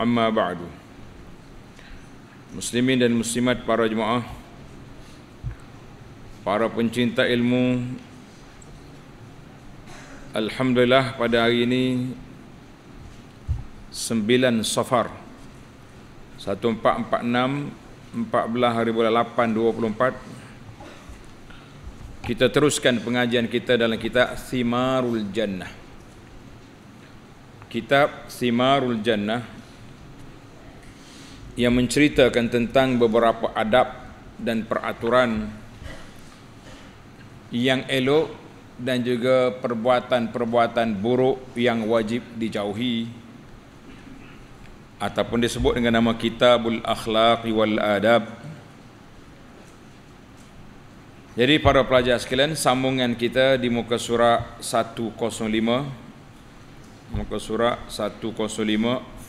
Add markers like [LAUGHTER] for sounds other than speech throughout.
Amma ba'du Muslimin dan muslimat para jemaah Para pencinta ilmu Alhamdulillah pada hari ini Sembilan safar 1446 14 hari bulan 8 24 Kita teruskan pengajian kita dalam kitab Simarul Jannah Kitab Simarul Jannah yang menceritakan tentang beberapa adab dan peraturan yang elok dan juga perbuatan-perbuatan buruk yang wajib dijauhi ataupun disebut dengan nama Kitabul Akhlaq wal Adab. Jadi para pelajar sekalian, sambungan kita di muka surah 105 muka surah 105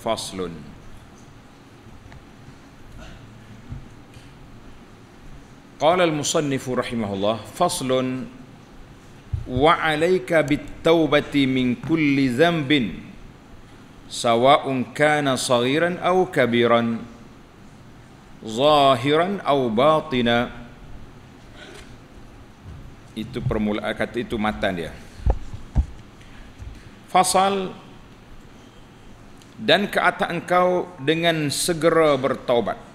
faslun Qala al-musannifu rahimahullah faslun wa 'alaika bit-taubati min kulli dhanbin sawa'un kana saghiran aw kabiran zahiran aw batina itu permulaan kata itu matan dia fasal dan keataan kau dengan segera bertaubat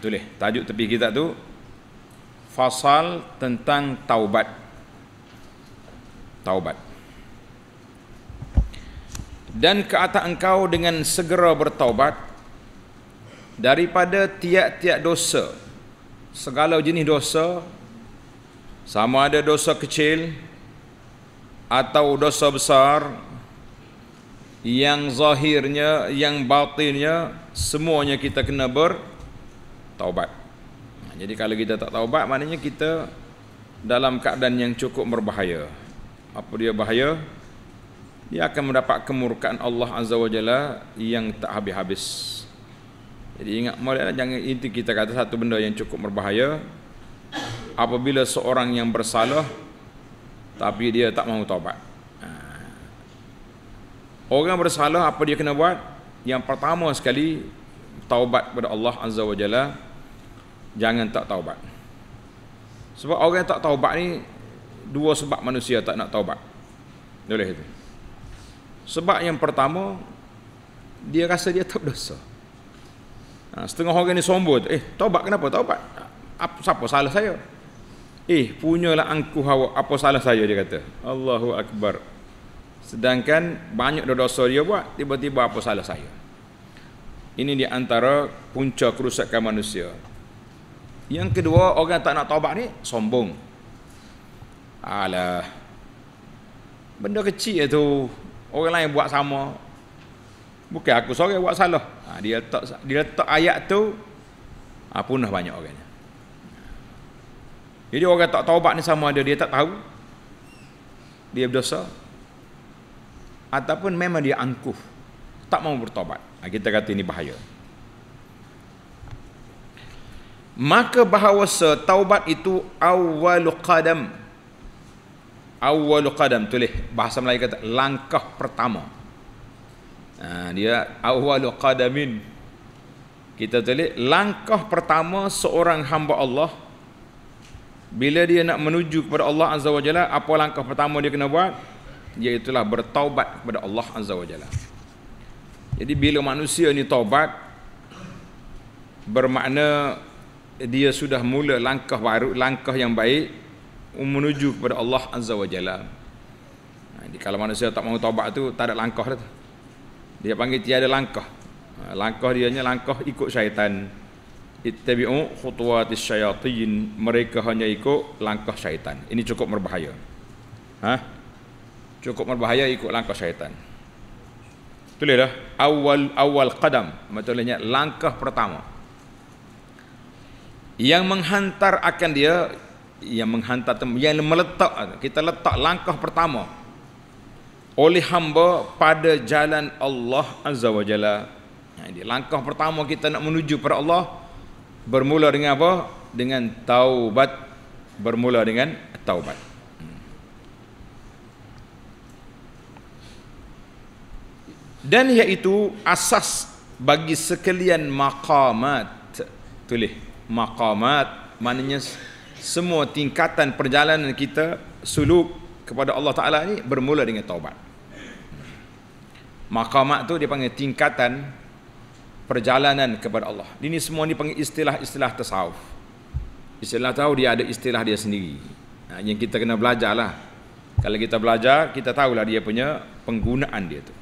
tulis tajuk tepi kitab tu fasal tentang taubat taubat dan ke atas engkau dengan segera bertaubat daripada tiap-tiap dosa segala jenis dosa sama ada dosa kecil atau dosa besar yang zahirnya yang batinnya semuanya kita kena ber, taubat. Jadi kalau kita tak taubat maknanya kita dalam keadaan yang cukup berbahaya. Apa dia bahaya? Dia akan mendapat kemurkaan Allah Azza wa Jalla yang tak habis-habis. Jadi ingat molek jangan inti kita kata satu benda yang cukup berbahaya. Apabila seorang yang bersalah tapi dia tak mau taubat. Ha. Orang bersalah apa dia kena buat? Yang pertama sekali taubat kepada Allah Azza wa Jalla jangan tak taubat. Sebab orang yang tak taubat ni dua sebab manusia tak nak taubat. Boleh itu. Sebab yang pertama dia rasa dia tak berdosa. Ha, setengah orang ni sombong eh taubat kenapa taubat? Apa siapa salah saya? Eh punyalah angkuh awak apa salah saya dia kata. Allahu akbar. Sedangkan banyak dosa dia buat tiba-tiba apa salah saya? Ini di antara punca kerusakan manusia. Yang kedua, orang tak nak taubat ni sombong. Alah. Benda kecil itu orang lain buat sama. Bukan aku seorang buat salah. Ha, dia letak dia letak ayat tu ha, dah banyak orangnya. Jadi orang tak taubat ni sama ada dia tak tahu dia berdosa ataupun memang dia angkuh tak mau bertaubat. Ha, kita kata ini bahaya maka bahawasa taubat itu awwalu qadam awwalu qadam tulis bahasa Melayu kata langkah pertama ha, dia awwalu qadamin kita tulis langkah pertama seorang hamba Allah bila dia nak menuju kepada Allah Azza wa Jalla apa langkah pertama dia kena buat iaitulah bertaubat kepada Allah Azza wa Jalla jadi bila manusia ni taubat bermakna dia sudah mula langkah baru langkah yang baik menuju kepada Allah Azza wa Jalla. Jadi ha, kalau manusia tak mau taubat tu tak ada langkah dah. Dia panggil tiada langkah. Ha, langkah dia hanya langkah ikut syaitan. Ittabi'u khutuwatis syayatin. Mereka hanya ikut langkah syaitan. Ini cukup berbahaya. Ha? Cukup berbahaya ikut langkah syaitan. Tulis dah. Awal awal qadam. Maksudnya langkah pertama yang menghantar akan dia yang menghantar yang meletak kita letak langkah pertama oleh hamba pada jalan Allah azza wajalla jadi langkah pertama kita nak menuju kepada Allah bermula dengan apa dengan taubat bermula dengan taubat hmm. dan iaitu asas bagi sekalian maqamat tulis maqamat maknanya semua tingkatan perjalanan kita suluk kepada Allah Taala ni bermula dengan taubat. Maqamat tu dia panggil tingkatan perjalanan kepada Allah. Ini semua ni panggil istilah-istilah tasawuf. Istilah tahu dia ada istilah dia sendiri. Nah, ha, yang kita kena belajarlah. Kalau kita belajar, kita tahulah dia punya penggunaan dia tu.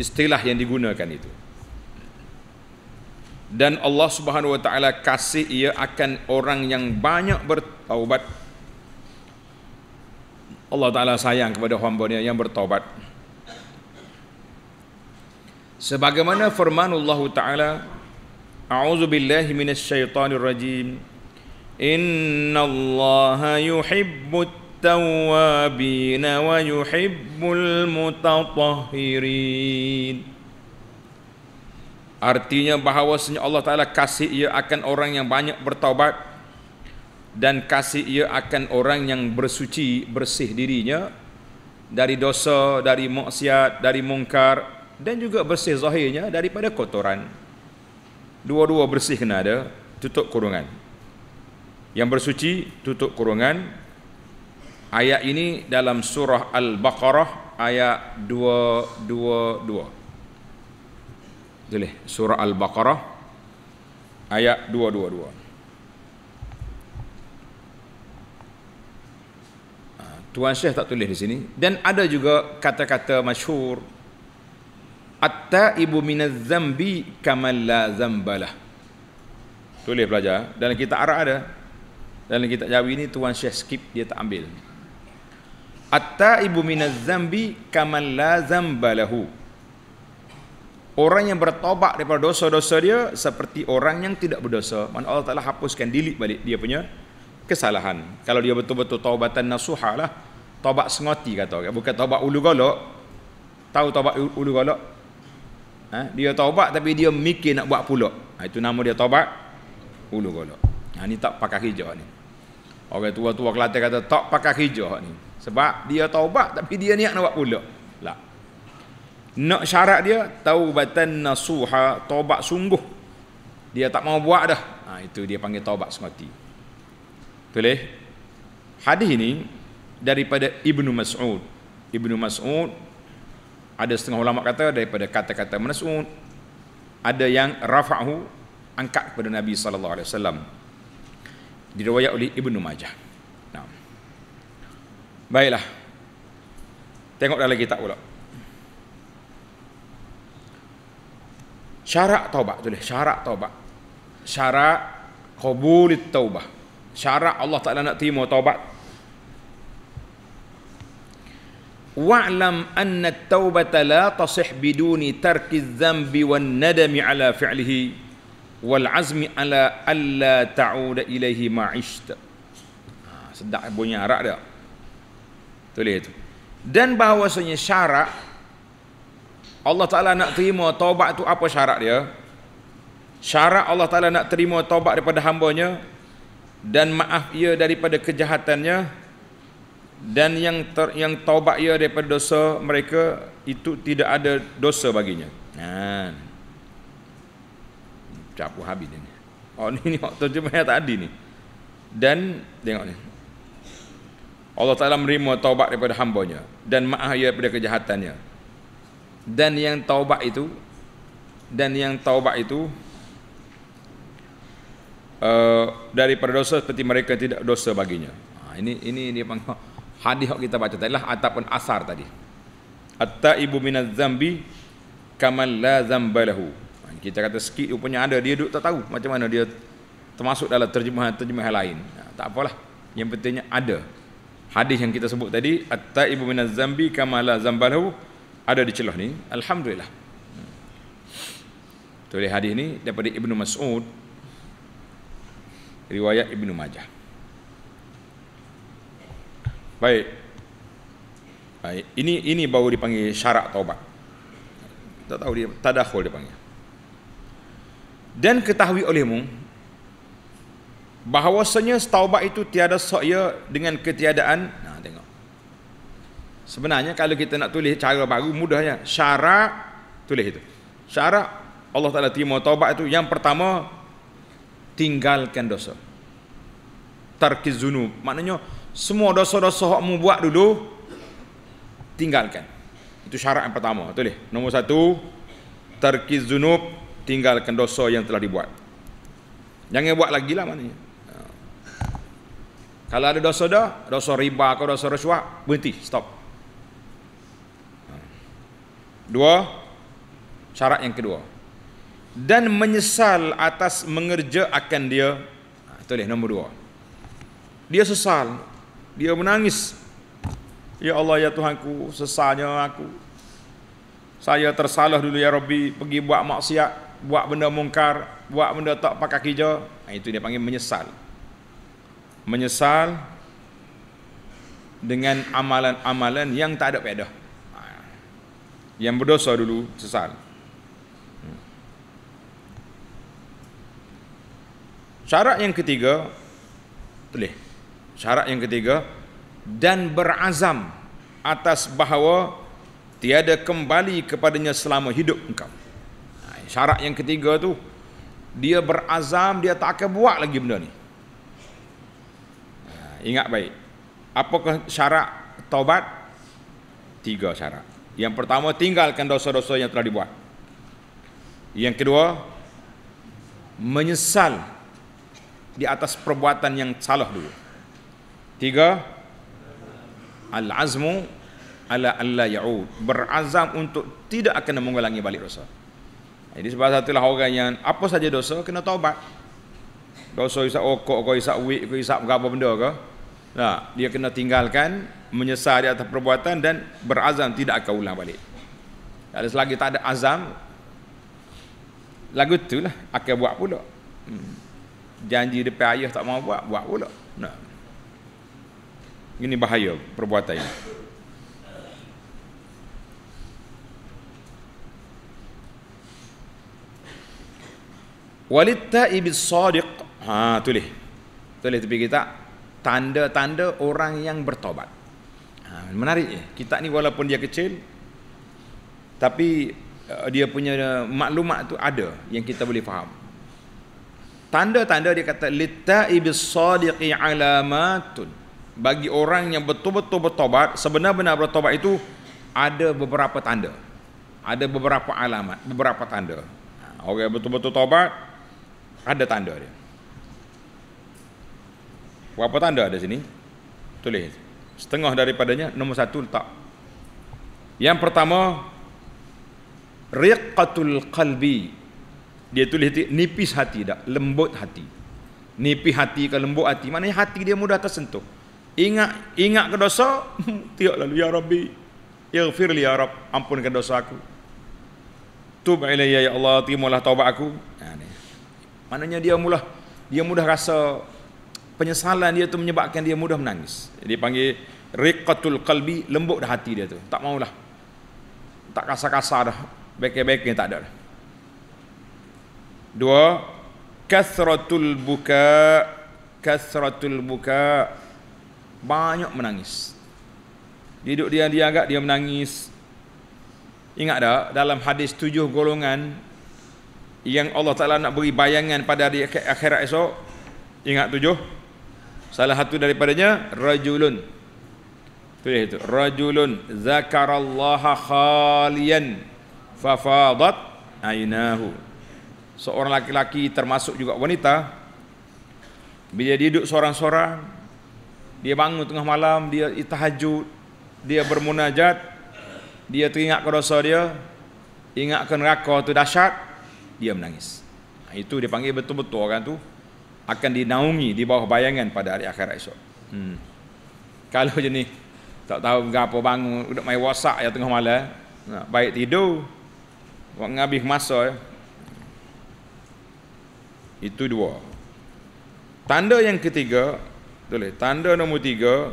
Istilah yang digunakan itu dan Allah Subhanahu wa taala kasih ia akan orang yang banyak bertaubat. Allah taala sayang kepada hamba-Nya yang bertaubat. Sebagaimana firman Allah taala A'udzu billahi minasy syaithanir rajim. Innallaha yuhibbut tawwabin wa yuhibbul mutatahhirin. Artinya bahawa Allah Ta'ala kasih ia akan orang yang banyak bertaubat dan kasih ia akan orang yang bersuci, bersih dirinya dari dosa, dari maksiat, dari mungkar dan juga bersih zahirnya daripada kotoran. Dua-dua bersih kena ada, tutup kurungan. Yang bersuci, tutup kurungan. Ayat ini dalam surah Al-Baqarah ayat 222. Jadi surah Al-Baqarah ayat 222. Ah, tuan Syekh tak tulis di sini dan ada juga kata-kata masyhur at ibu minaz-zambi kama la zambalah. Tulis pelajar dalam kitab Arab ada. Dalam kitab Jawi ni tuan Syekh skip dia tak ambil. at ibu minaz-zambi kama la zambalahu. Orang yang bertobat daripada dosa-dosa dia seperti orang yang tidak berdosa. Maksudnya Allah Ta'ala hapuskan, delete balik dia punya kesalahan. Kalau dia betul-betul taubatan nasuha lah. Taubat sengoti kata. Bukan taubat ulu golok. Tahu taubat ulu golok? Ha? Dia taubat tapi dia mikir nak buat pulak. Ha, itu nama dia taubat ulu golok. Ha, ini tak pakai hijau ni. Orang tua-tua kelate kata tak pakai hijau ni. Sebab dia taubat tapi dia niat nak buat pulak nak syarat dia taubatan nasuha taubat sungguh dia tak mau buat dah ha, itu dia panggil taubat semati boleh hadis ini daripada Ibnu Mas'ud Ibnu Mas'ud ada setengah ulama kata daripada kata-kata Mas'ud ada yang rafa'hu angkat kepada Nabi sallallahu alaihi wasallam diriwayat oleh Ibnu Majah nah. baiklah tengok dalam kitab pula syarat taubat tulis syarat taubat syarat qabul taubat syarat Allah Taala nak terima taubat wa'lam anna at-taubata la tasih biduni tarki adh-dhanbi wan nadami ala fi'lihi wal azmi ala alla ta'uda ilayhi ma ishta ha, sedap bunyi arak dia tulis itu dan bahawasanya syarat Allah Ta'ala nak terima taubat tu apa syarat dia? Syarat Allah Ta'ala nak terima taubat daripada hambanya dan maaf ia daripada kejahatannya dan yang ter, yang taubat ia daripada dosa mereka itu tidak ada dosa baginya. Ha. Capu habis dia ni. Oh ni ni waktu jemaah tadi ni. Dan tengok ni. Allah Taala menerima taubat daripada hambanya dan maaf ia daripada kejahatannya dan yang taubat itu dan yang taubat itu uh, daripada dosa seperti mereka tidak dosa baginya. Ha, ini ini dia panggil hadis yang kita baca tadilah ataupun asar tadi. at ibu minaz zambi kamal la zambalahu. Ah, kita kata sikit rupanya ada dia duduk tak tahu macam mana dia termasuk dalam terjemahan-terjemahan lain. Ha, tak apalah. Yang pentingnya ada hadis yang kita sebut tadi at ibu minaz zambi kamal la zambalahu ada di celah ni alhamdulillah tulis hadis ni daripada Ibnu Mas'ud riwayat Ibnu Majah baik baik ini ini baru dipanggil syarak taubat tak tahu dia tadakhul dia panggil dan ketahui olehmu bahawasanya taubat itu tiada sok dengan ketiadaan Sebenarnya kalau kita nak tulis cara baru mudahnya syarat tulis itu. Syarat Allah Taala terima taubat itu yang pertama tinggalkan dosa. Tarkiz zunub. Maknanya semua dosa-dosa hakmu buat dulu tinggalkan. Itu syarat yang pertama. Tulis. nomor satu tarkiz zunub tinggalkan dosa yang telah dibuat. Jangan buat lagi lah maknanya. Kalau ada dosa dah, dosa riba atau dosa rasuah, berhenti, stop. Dua syarat yang kedua. Dan menyesal atas mengerja akan dia. Ha, itu dia nombor dua. Dia sesal. Dia menangis. Ya Allah ya Tuhanku sesalnya aku. Saya tersalah dulu ya Rabbi pergi buat maksiat, buat benda mungkar, buat benda tak pakai kerja. Ha, itu dia panggil menyesal. Menyesal dengan amalan-amalan yang tak ada pedah yang berdosa dulu sesal. Syarat yang ketiga telih. Syarat yang ketiga dan berazam atas bahawa tiada kembali kepadanya selama hidup engkau. Ha, syarat yang ketiga tu dia berazam dia tak akan buat lagi benda ni. Ha, ingat baik. Apakah syarat taubat? Tiga syarat. Yang pertama tinggalkan dosa-dosa yang telah dibuat. Yang kedua menyesal di atas perbuatan yang salah dulu. Tiga al-azmu ala alla yaud berazam untuk tidak akan mengulangi balik dosa. Jadi sebab satulah orang yang apa saja dosa kena taubat. Dosa isap okok, kau isap wik, kau isap apa benda ke? Nah, dia kena tinggalkan menyesal di atas perbuatan dan berazam tidak akan ulang balik. Kalau selagi tak ada azam lagu itulah akan buat pula. Hmm. Janji depan ayah tak mau buat, buat pula. Nah. Ini bahaya perbuatan ini. Walit ta'ibis sadiq. Ha, tulis. Tulis tepi kita tanda-tanda orang yang bertobat. Ha, menarik kitab ni walaupun dia kecil tapi uh, dia punya maklumat tu ada yang kita boleh faham. Tanda-tanda dia kata litaibis sadiqi alamatun bagi orang yang betul-betul bertobat, sebenar-benar bertobat itu ada beberapa tanda. Ada beberapa alamat, beberapa tanda. Ha, orang yang betul-betul tobat ada tanda dia. Berapa tanda ada sini? Tulis. Setengah daripadanya nombor satu letak. Yang pertama riqatul qalbi. Dia tulis nipis hati tak? Lembut hati. Nipis hati ke lembut hati? Maknanya hati dia mudah tersentuh. Ingat ingat ke dosa, [LAUGHS] tiap lalu ya Rabbi, ighfirli ya Rabb, ampunkan dosa aku. Tub ilayya ya Allah, timulah taubat aku. Ha, maknanya dia mula dia mudah rasa penyesalan dia tu menyebabkan dia mudah menangis. Dia panggil riqatul qalbi, lembut dah hati dia tu. Tak maulah. Tak kasar-kasar dah. Beke-beke tak ada dah. Dua, kasratul buka, kasratul buka banyak menangis. Dia duduk dia dia agak dia menangis. Ingat tak dalam hadis tujuh golongan yang Allah Taala nak beri bayangan pada di akhirat esok? Ingat tujuh? Salah satu daripadanya rajulun. Tulis itu rajulun zakarallaha khalian fafadat ainahu. Seorang laki-laki termasuk juga wanita bila dia duduk seorang-seorang dia bangun tengah malam dia tahajud dia bermunajat dia teringat dosa dia ingatkan neraka tu dahsyat dia menangis itu dia panggil betul-betul orang tu akan dinaungi di bawah bayangan pada hari akhirat esok. Hmm. Kalau je ni tak tahu gapo bangun duduk main wasak ya tengah malam, nah, baik tidur buat ngabih masa ya. Itu dua. Tanda yang ketiga, boleh. Tanda nombor tiga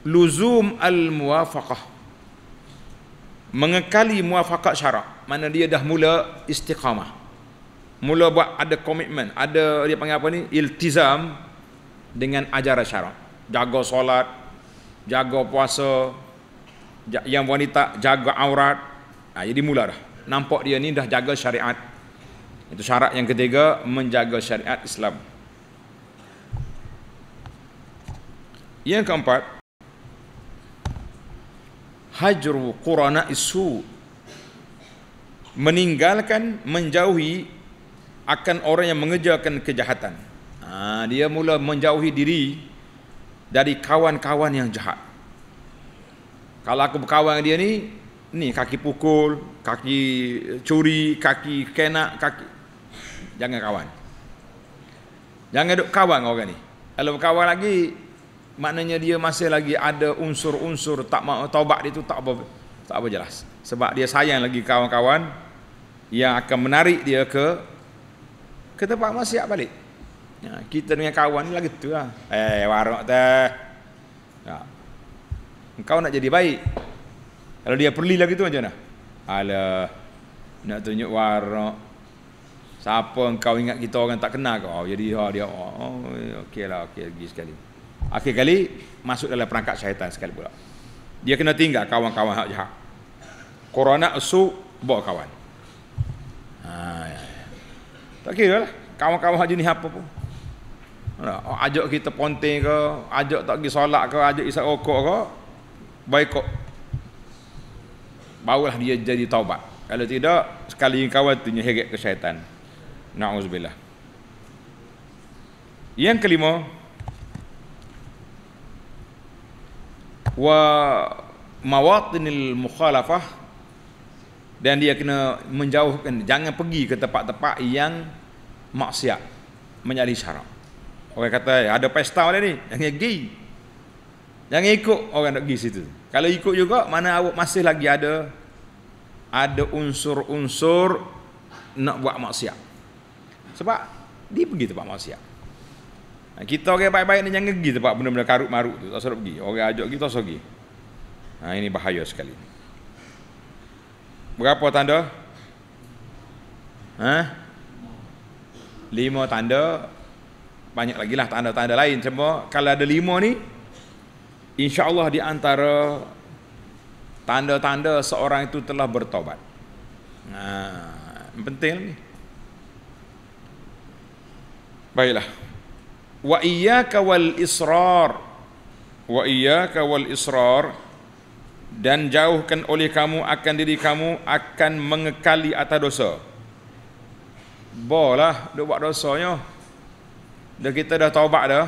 luzum al-muwafaqah mengekali muafakat syarak mana dia dah mula istiqamah mula buat ada komitmen ada dia panggil apa ni iltizam dengan ajaran syarak jaga solat jaga puasa yang wanita jaga aurat ha, jadi mula dah nampak dia ni dah jaga syariat itu syarat yang ketiga menjaga syariat Islam yang keempat hajru qurana isu meninggalkan menjauhi akan orang yang mengejarkan kejahatan. Ha, dia mula menjauhi diri dari kawan-kawan yang jahat. Kalau aku berkawan dengan dia ni, ni kaki pukul, kaki eh, curi, kaki kena, kaki jangan kawan. Jangan duk kawan dengan orang ni. Kalau berkawan lagi, maknanya dia masih lagi ada unsur-unsur tak mau taubat itu tak apa tak apa jelas. Sebab dia sayang lagi kawan-kawan yang akan menarik dia ke ke tempat maksiat balik. Ya, kita dengan kawan ni lah gitu lah. Eh, warok teh. Ya. Engkau nak jadi baik. Kalau dia perli lagi tu macam mana? Alah, nak tunjuk warok. Siapa kau ingat kita orang tak kenal kau? Oh, jadi ha, dia, oh, oh, okey lah, okey lagi sekali. Akhir kali, masuk dalam perangkat syaitan sekali pula. Dia kena tinggal kawan-kawan hak jahat. Korona su, bawa kawan. Ha, ya. ya. Tak kira lah Kawan-kawan ni apa pun Nah, oh, Ajak kita ponteng ke Ajak tak pergi solat ke Ajak isa rokok ke Baikok Barulah dia jadi taubat Kalau tidak Sekali kawan tu nyeheret ke syaitan Na'udzubillah Yang kelima Wa Mawatinil mukhalafah Dan dia kena menjauhkan Jangan pergi ke tempat-tempat yang maksiat menjadi syarat. Orang kata ada pesta boleh ni, jangan pergi. Jangan ikut orang nak pergi situ. Kalau ikut juga mana awak masih lagi ada ada unsur-unsur nak buat maksiat. Sebab dia pergi tempat maksiat. Kita orang baik-baik ni jangan pergi tempat benda-benda karut marut tu, tak suruh pergi. Orang ajak kita suruh pergi. Ha ini bahaya sekali. Berapa tanda? Ha? lima tanda banyak lagi lah tanda-tanda lain cuma kalau ada lima ni insyaAllah di antara tanda-tanda seorang itu telah bertobat nah, penting ni baiklah wa iyyaka wal israr wa iyyaka wal israr dan jauhkan oleh kamu akan diri kamu akan mengekali atas dosa Bolah duk buat dosanya. Dah kita dah taubat dah,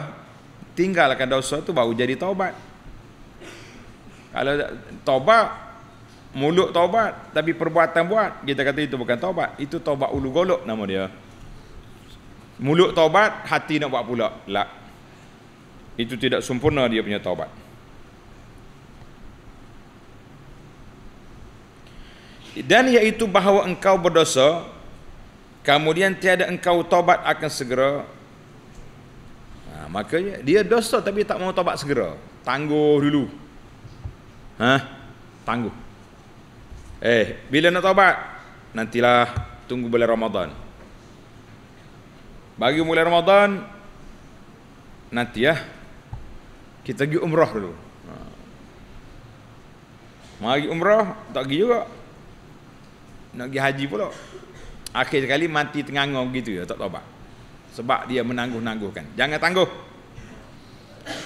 tinggalkan dosa tu baru jadi taubat. Kalau taubat mulut taubat tapi perbuatan buat, kita kata itu bukan taubat, itu taubat ulu golok nama dia. Mulut taubat, hati nak buat pula. Lah. Itu tidak sempurna dia punya taubat. Dan iaitu bahawa engkau berdosa kemudian tiada engkau taubat akan segera ha, makanya dia dosa tapi tak mau taubat segera tangguh dulu ha tangguh eh bila nak taubat nantilah tunggu bulan Ramadan bagi bulan Ramadan nanti ya kita pergi umrah dulu ha. mari umrah tak pergi juga nak pergi haji pula Akhir sekali mati tengangong gitu ya, tak tobat. Sebab dia menangguh-nangguhkan. Jangan tangguh.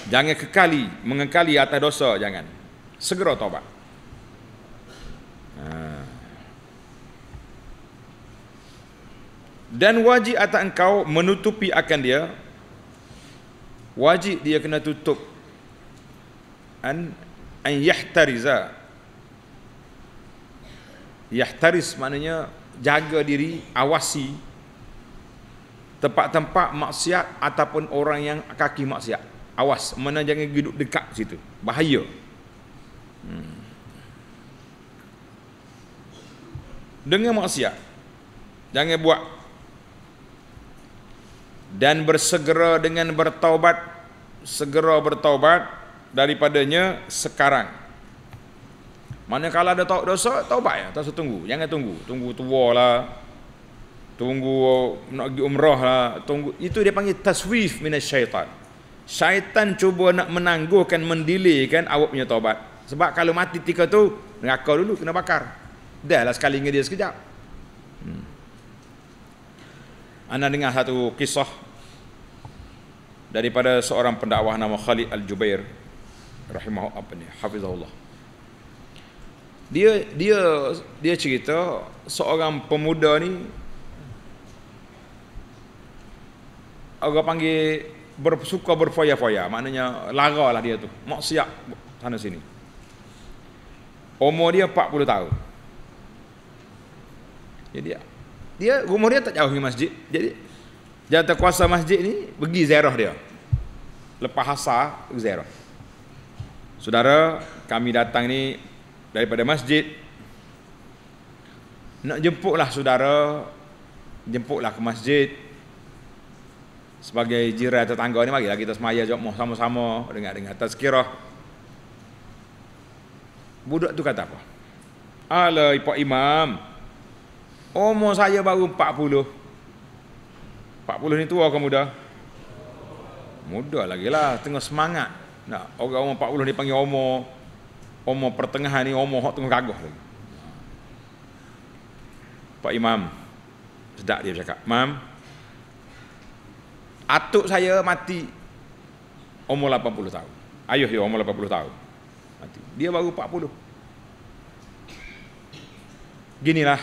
Jangan kekali, mengekali atas dosa, jangan. Segera tobat. Ha. Dan wajib atas engkau menutupi akan dia. Wajib dia kena tutup. An, an yahtariza. Yahtaris maknanya jaga diri, awasi tempat-tempat maksiat ataupun orang yang kaki maksiat. Awas, mana jangan duduk dekat situ. Bahaya. Hmm. Dengan maksiat. Jangan buat. Dan bersegera dengan bertaubat. Segera bertaubat daripadanya sekarang. Mana kalau ada tau dosa, taubat ya. Tak usah tunggu. Jangan tunggu. Tunggu tua lah. Tunggu nak pergi umrah lah. Tunggu. Itu dia panggil taswif minas syaitan. Syaitan cuba nak menangguhkan, mendilikan awak punya taubat. Sebab kalau mati tiga tu, neraka dulu kena bakar. Dah lah sekali dengan dia sekejap. Hmm. Anda dengar satu kisah daripada seorang pendakwah nama Khalid Al-Jubair rahimahullah apa Hafizahullah dia dia dia cerita seorang pemuda ni agak panggil bersuka berfoya-foya maknanya lara lah dia tu siap sana sini umur dia 40 tahun jadi dia rumah dia tak jauh dari masjid jadi jatuh kuasa masjid ni pergi ziarah dia lepas hasar ziarah saudara kami datang ni daripada masjid nak jemputlah saudara jemputlah ke masjid sebagai jiran tetangga ni marilah kita semaya jemaah sama-sama dengar dengar tazkirah budak tu kata apa ala ipo imam umur saya baru 40 40 ni tua ke muda muda lagi lah tengah semangat nak orang umur 40 ni panggil umur Umur pertengahan ni umur hok tengah gagah lagi. Pak Imam sedak dia bercakap. Mam. Atuk saya mati umur 80 tahun. Ayuh dia umur 80 tahun. Mati. Dia baru 40. Ginilah.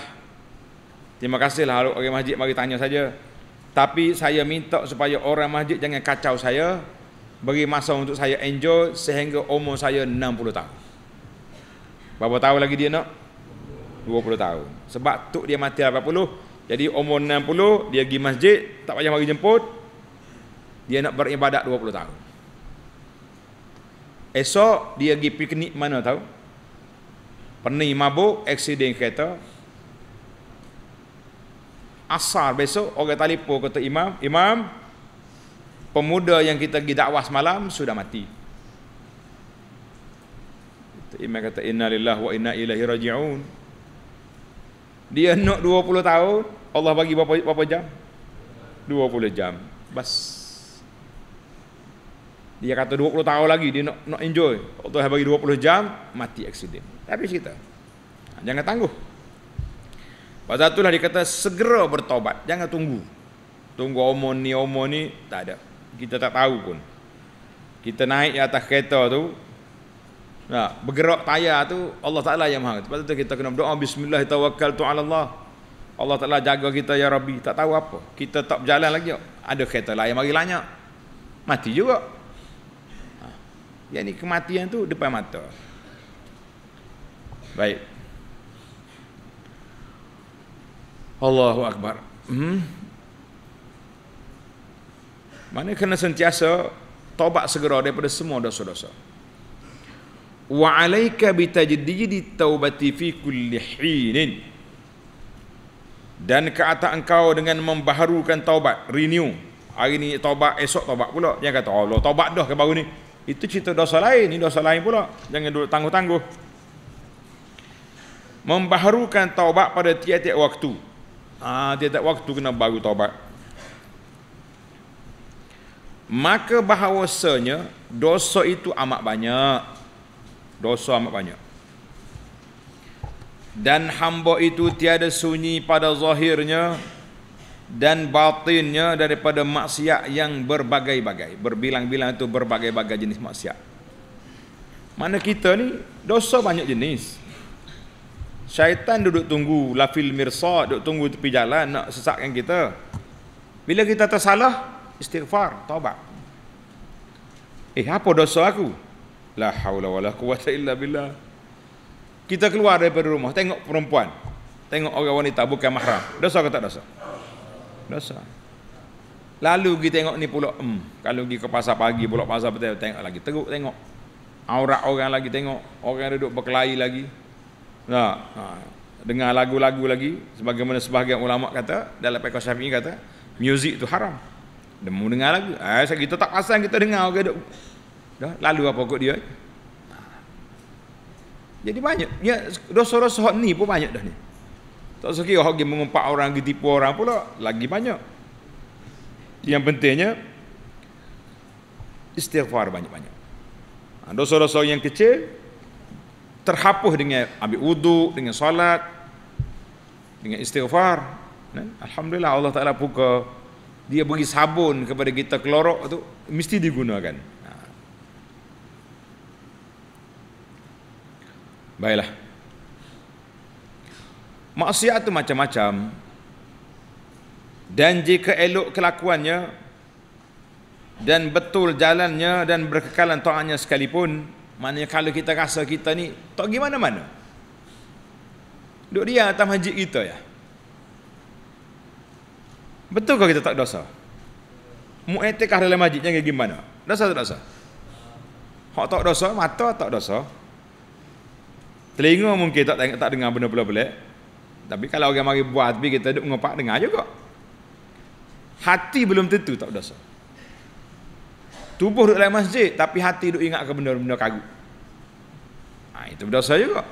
Terima kasihlah kalau orang masjid mari tanya saja. Tapi saya minta supaya orang masjid jangan kacau saya. Beri masa untuk saya enjoy sehingga umur saya 60 tahun. Berapa tahun lagi dia nak? 20 tahun. Sebab tu dia mati 80. Jadi umur 60 dia pergi masjid, tak payah bagi jemput. Dia nak beribadat 20 tahun. Esok dia pergi piknik mana tahu? Pening mabuk, aksiden kereta. Asar besok orang telefon kata imam, imam pemuda yang kita pergi dakwah semalam sudah mati. Imam kata inna lillahi wa inna ilaihi raji'un. Dia nak 20 tahun, Allah bagi berapa berapa jam? 20 jam. Bas. Dia kata 20 tahun lagi dia nak nak enjoy. Allah bagi 20 jam, mati accident. Tapi cerita. Ha, jangan tangguh. Pasal itulah dia kata segera bertobat, jangan tunggu. Tunggu omoni omoni tak ada. Kita tak tahu pun. Kita naik di atas kereta tu, Nah, bergerak tayar tu Allah Taala yang Maha. Sebab tu kita kena berdoa bismillah tawakkaltu ala Allah. Allah Taala jaga kita ya Rabbi. Tak tahu apa. Kita tak berjalan lagi. Ada kereta lain mari lanyak. Mati juga. Ha. Yang ni kematian tu depan mata. Baik. Allahu Akbar. Hmm. Mana kena sentiasa tobat segera daripada semua dosa-dosa wa alayka bi tajdidi taubati fi kulli hinin dan ke atas engkau dengan membaharukan taubat renew hari ni taubat esok taubat pula jangan kata Allah taubat dah ke baru ni itu cerita dosa lain ni dosa lain pula jangan duduk tangguh-tangguh membaharukan taubat pada tiap-tiap waktu ah ha, tiap-tiap waktu kena baru taubat maka bahawasanya dosa itu amat banyak dosa amat banyak dan hamba itu tiada sunyi pada zahirnya dan batinnya daripada maksiat yang berbagai-bagai berbilang-bilang itu berbagai-bagai jenis maksiat mana kita ni dosa banyak jenis syaitan duduk tunggu lafil mirsa duduk tunggu tepi jalan nak sesatkan kita bila kita tersalah istighfar taubat eh apa dosa aku La haula wala quwata illa billah. Kita keluar daripada rumah, tengok perempuan. Tengok orang wanita bukan mahram. Dosa ke tak dosa? Dosa. Lalu pergi tengok ni pula, hmm, kalau pergi ke pasar pagi, pulak pasar betul, tengok lagi. Teruk tengok. Aurat orang lagi tengok, orang duduk berkelahi lagi. Nah, ha, ha. nah. dengar lagu-lagu lagi sebagaimana sebahagian ulama kata dalam fiqh Syafi'i kata, muzik tu haram. Dia mau dengar lagu. Ah, eh, kita tak pasang kita dengar orang duduk Dah, lalu apa kok dia? Jadi banyak. Ya, dosa-dosa ni pun banyak dah ni. Tak usah kira orang mengumpat orang, pergi tipu orang pula, lagi banyak. Yang pentingnya, istighfar banyak-banyak. Dosa-dosa ha, yang kecil, terhapus dengan ambil wudu, dengan solat, dengan istighfar. Ha? Alhamdulillah Allah Ta'ala buka, dia bagi sabun kepada kita kelorok tu, mesti digunakan. Baiklah. Maksiat tu macam-macam. Dan jika elok kelakuannya dan betul jalannya dan berkekalan taatnya sekalipun, maknanya kalau kita rasa kita ni tak pergi mana-mana. Duduk dia atas masjid kita ya. Betul ke kita tak dosa? Mu'etikah dalam masjid jangan gimana? Dosa tak dosa? Hak tak dosa, mata tak dosa, Telinga mungkin tak tengok tak dengar benda pula pelik. Tapi kalau orang mari buat tapi kita duduk ngopak dengar juga. Hati belum tentu tak dosa. Tubuh duduk dalam masjid tapi hati duduk ingat ke benda-benda karu. Ha, itu berdosa juga.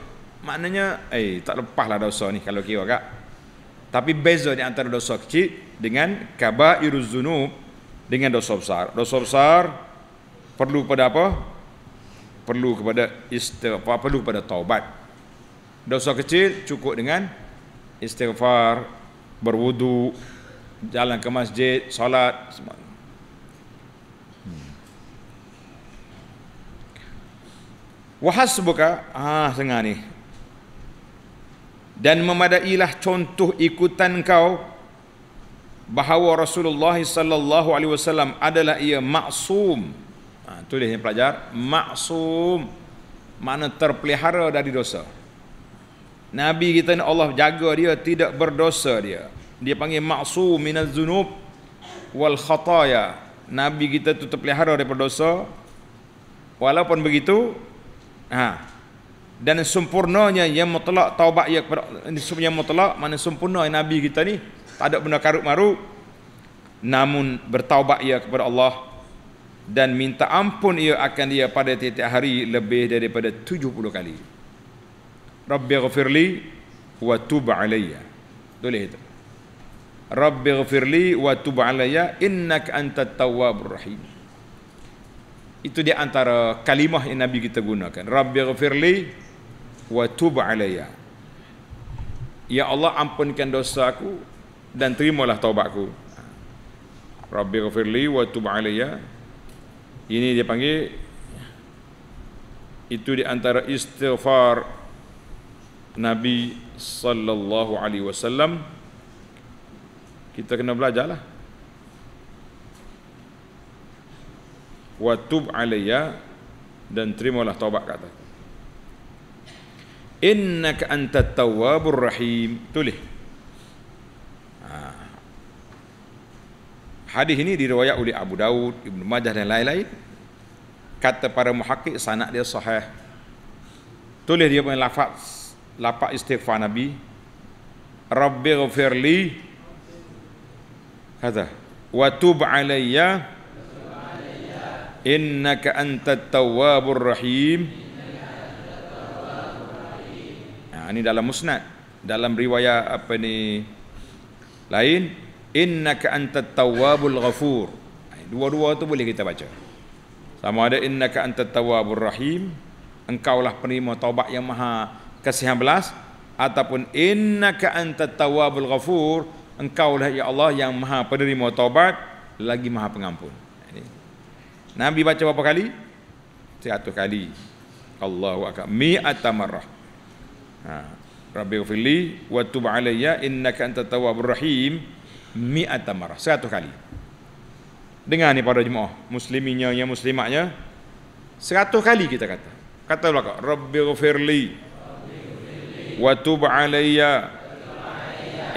Maknanya eh tak lepaslah dosa ni kalau kira kak. Tapi beza di antara dosa kecil dengan kabairuz zunub dengan dosa besar. Dosa besar perlu pada apa? perlu kepada istighfar perlu kepada taubat dosa kecil cukup dengan istighfar berwudu jalan ke masjid solat semua hmm. Wahas buka ah tengah ni dan memadailah contoh ikutan kau bahawa Rasulullah sallallahu alaihi wasallam adalah ia maksum ha, tulis yang pelajar maksum mana terpelihara dari dosa Nabi kita ni Allah jaga dia tidak berdosa dia dia panggil maksum minaz zunub wal khataya Nabi kita tu terpelihara daripada dosa walaupun begitu ha, dan sempurnanya yang mutlak taubat ia kepada semuanya mutlak mana sempurna nabi kita ni tak ada benda karut maruk. namun bertaubat ia kepada Allah dan minta ampun ia akan dia pada titik hari lebih daripada 70 kali. Rabbi ghafirli wa tub alayya. Boleh itu. Rabbi ghafirli wa tub alayya innaka antat tawwabur rahim. Itu di antara kalimah yang Nabi kita gunakan. Rabbi ghafirli wa tub alayya. Ya Allah ampunkan dosa aku dan terimalah taubatku. Rabbi ghafirli wa tub alayya. Ini dia panggil itu di antara istighfar Nabi sallallahu alaihi wasallam kita kena belajarlah. Wa tub alayya dan terimalah taubat kata. Innaka antat tawwabur rahim. Tulis. Hadis ini diriwayat oleh Abu Daud, Ibnu Majah dan lain-lain. Kata para muhakik, sanak dia sahih. Tulis dia punya lafaz, lapak istighfar Nabi. Rabbi ghafirli. Kata. Wa tub alayya. Innaka anta tawabur rahim. Nah, ha, ini dalam musnad. Dalam riwayat apa ni. Lain innaka antat tawwabul ghafur dua-dua tu boleh kita baca sama ada innaka antat tawwabur rahim engkaulah penerima taubat yang maha kasihan belas ataupun innaka antat tawwabul ghafur engkaulah ya Allah yang maha penerima taubat lagi maha pengampun Nabi baca berapa kali? 100 kali. Allahu akbar. Mi'ata marrah. Ha. Rabbighfirli wa tub 'alayya innaka antat tawwabur rahim mi'at marah, seratus kali. Dengar ni pada jemaah, musliminya yang muslimatnya, seratus kali kita kata. Kata belakang, Rabbi ghafirli, wa tub alaiya,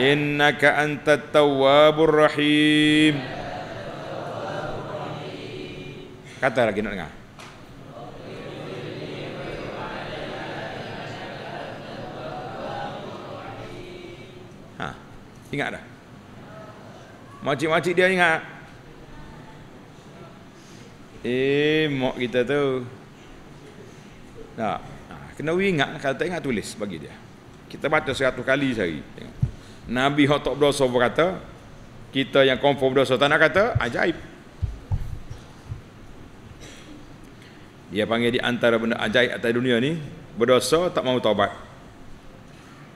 innaka anta tawabur rahim. Kata lagi nak dengar. Ha, ingat dah. Makcik-makcik dia ingat Eh, mak kita tu Tak ah, Kena ingat, kalau tak ingat tulis bagi dia Kita baca seratus kali sehari Tengok. Nabi Hotok Berdosa berkata Kita yang konfor berdosa tak nak kata Ajaib Dia panggil di antara benda ajaib atas dunia ni Berdosa tak mahu taubat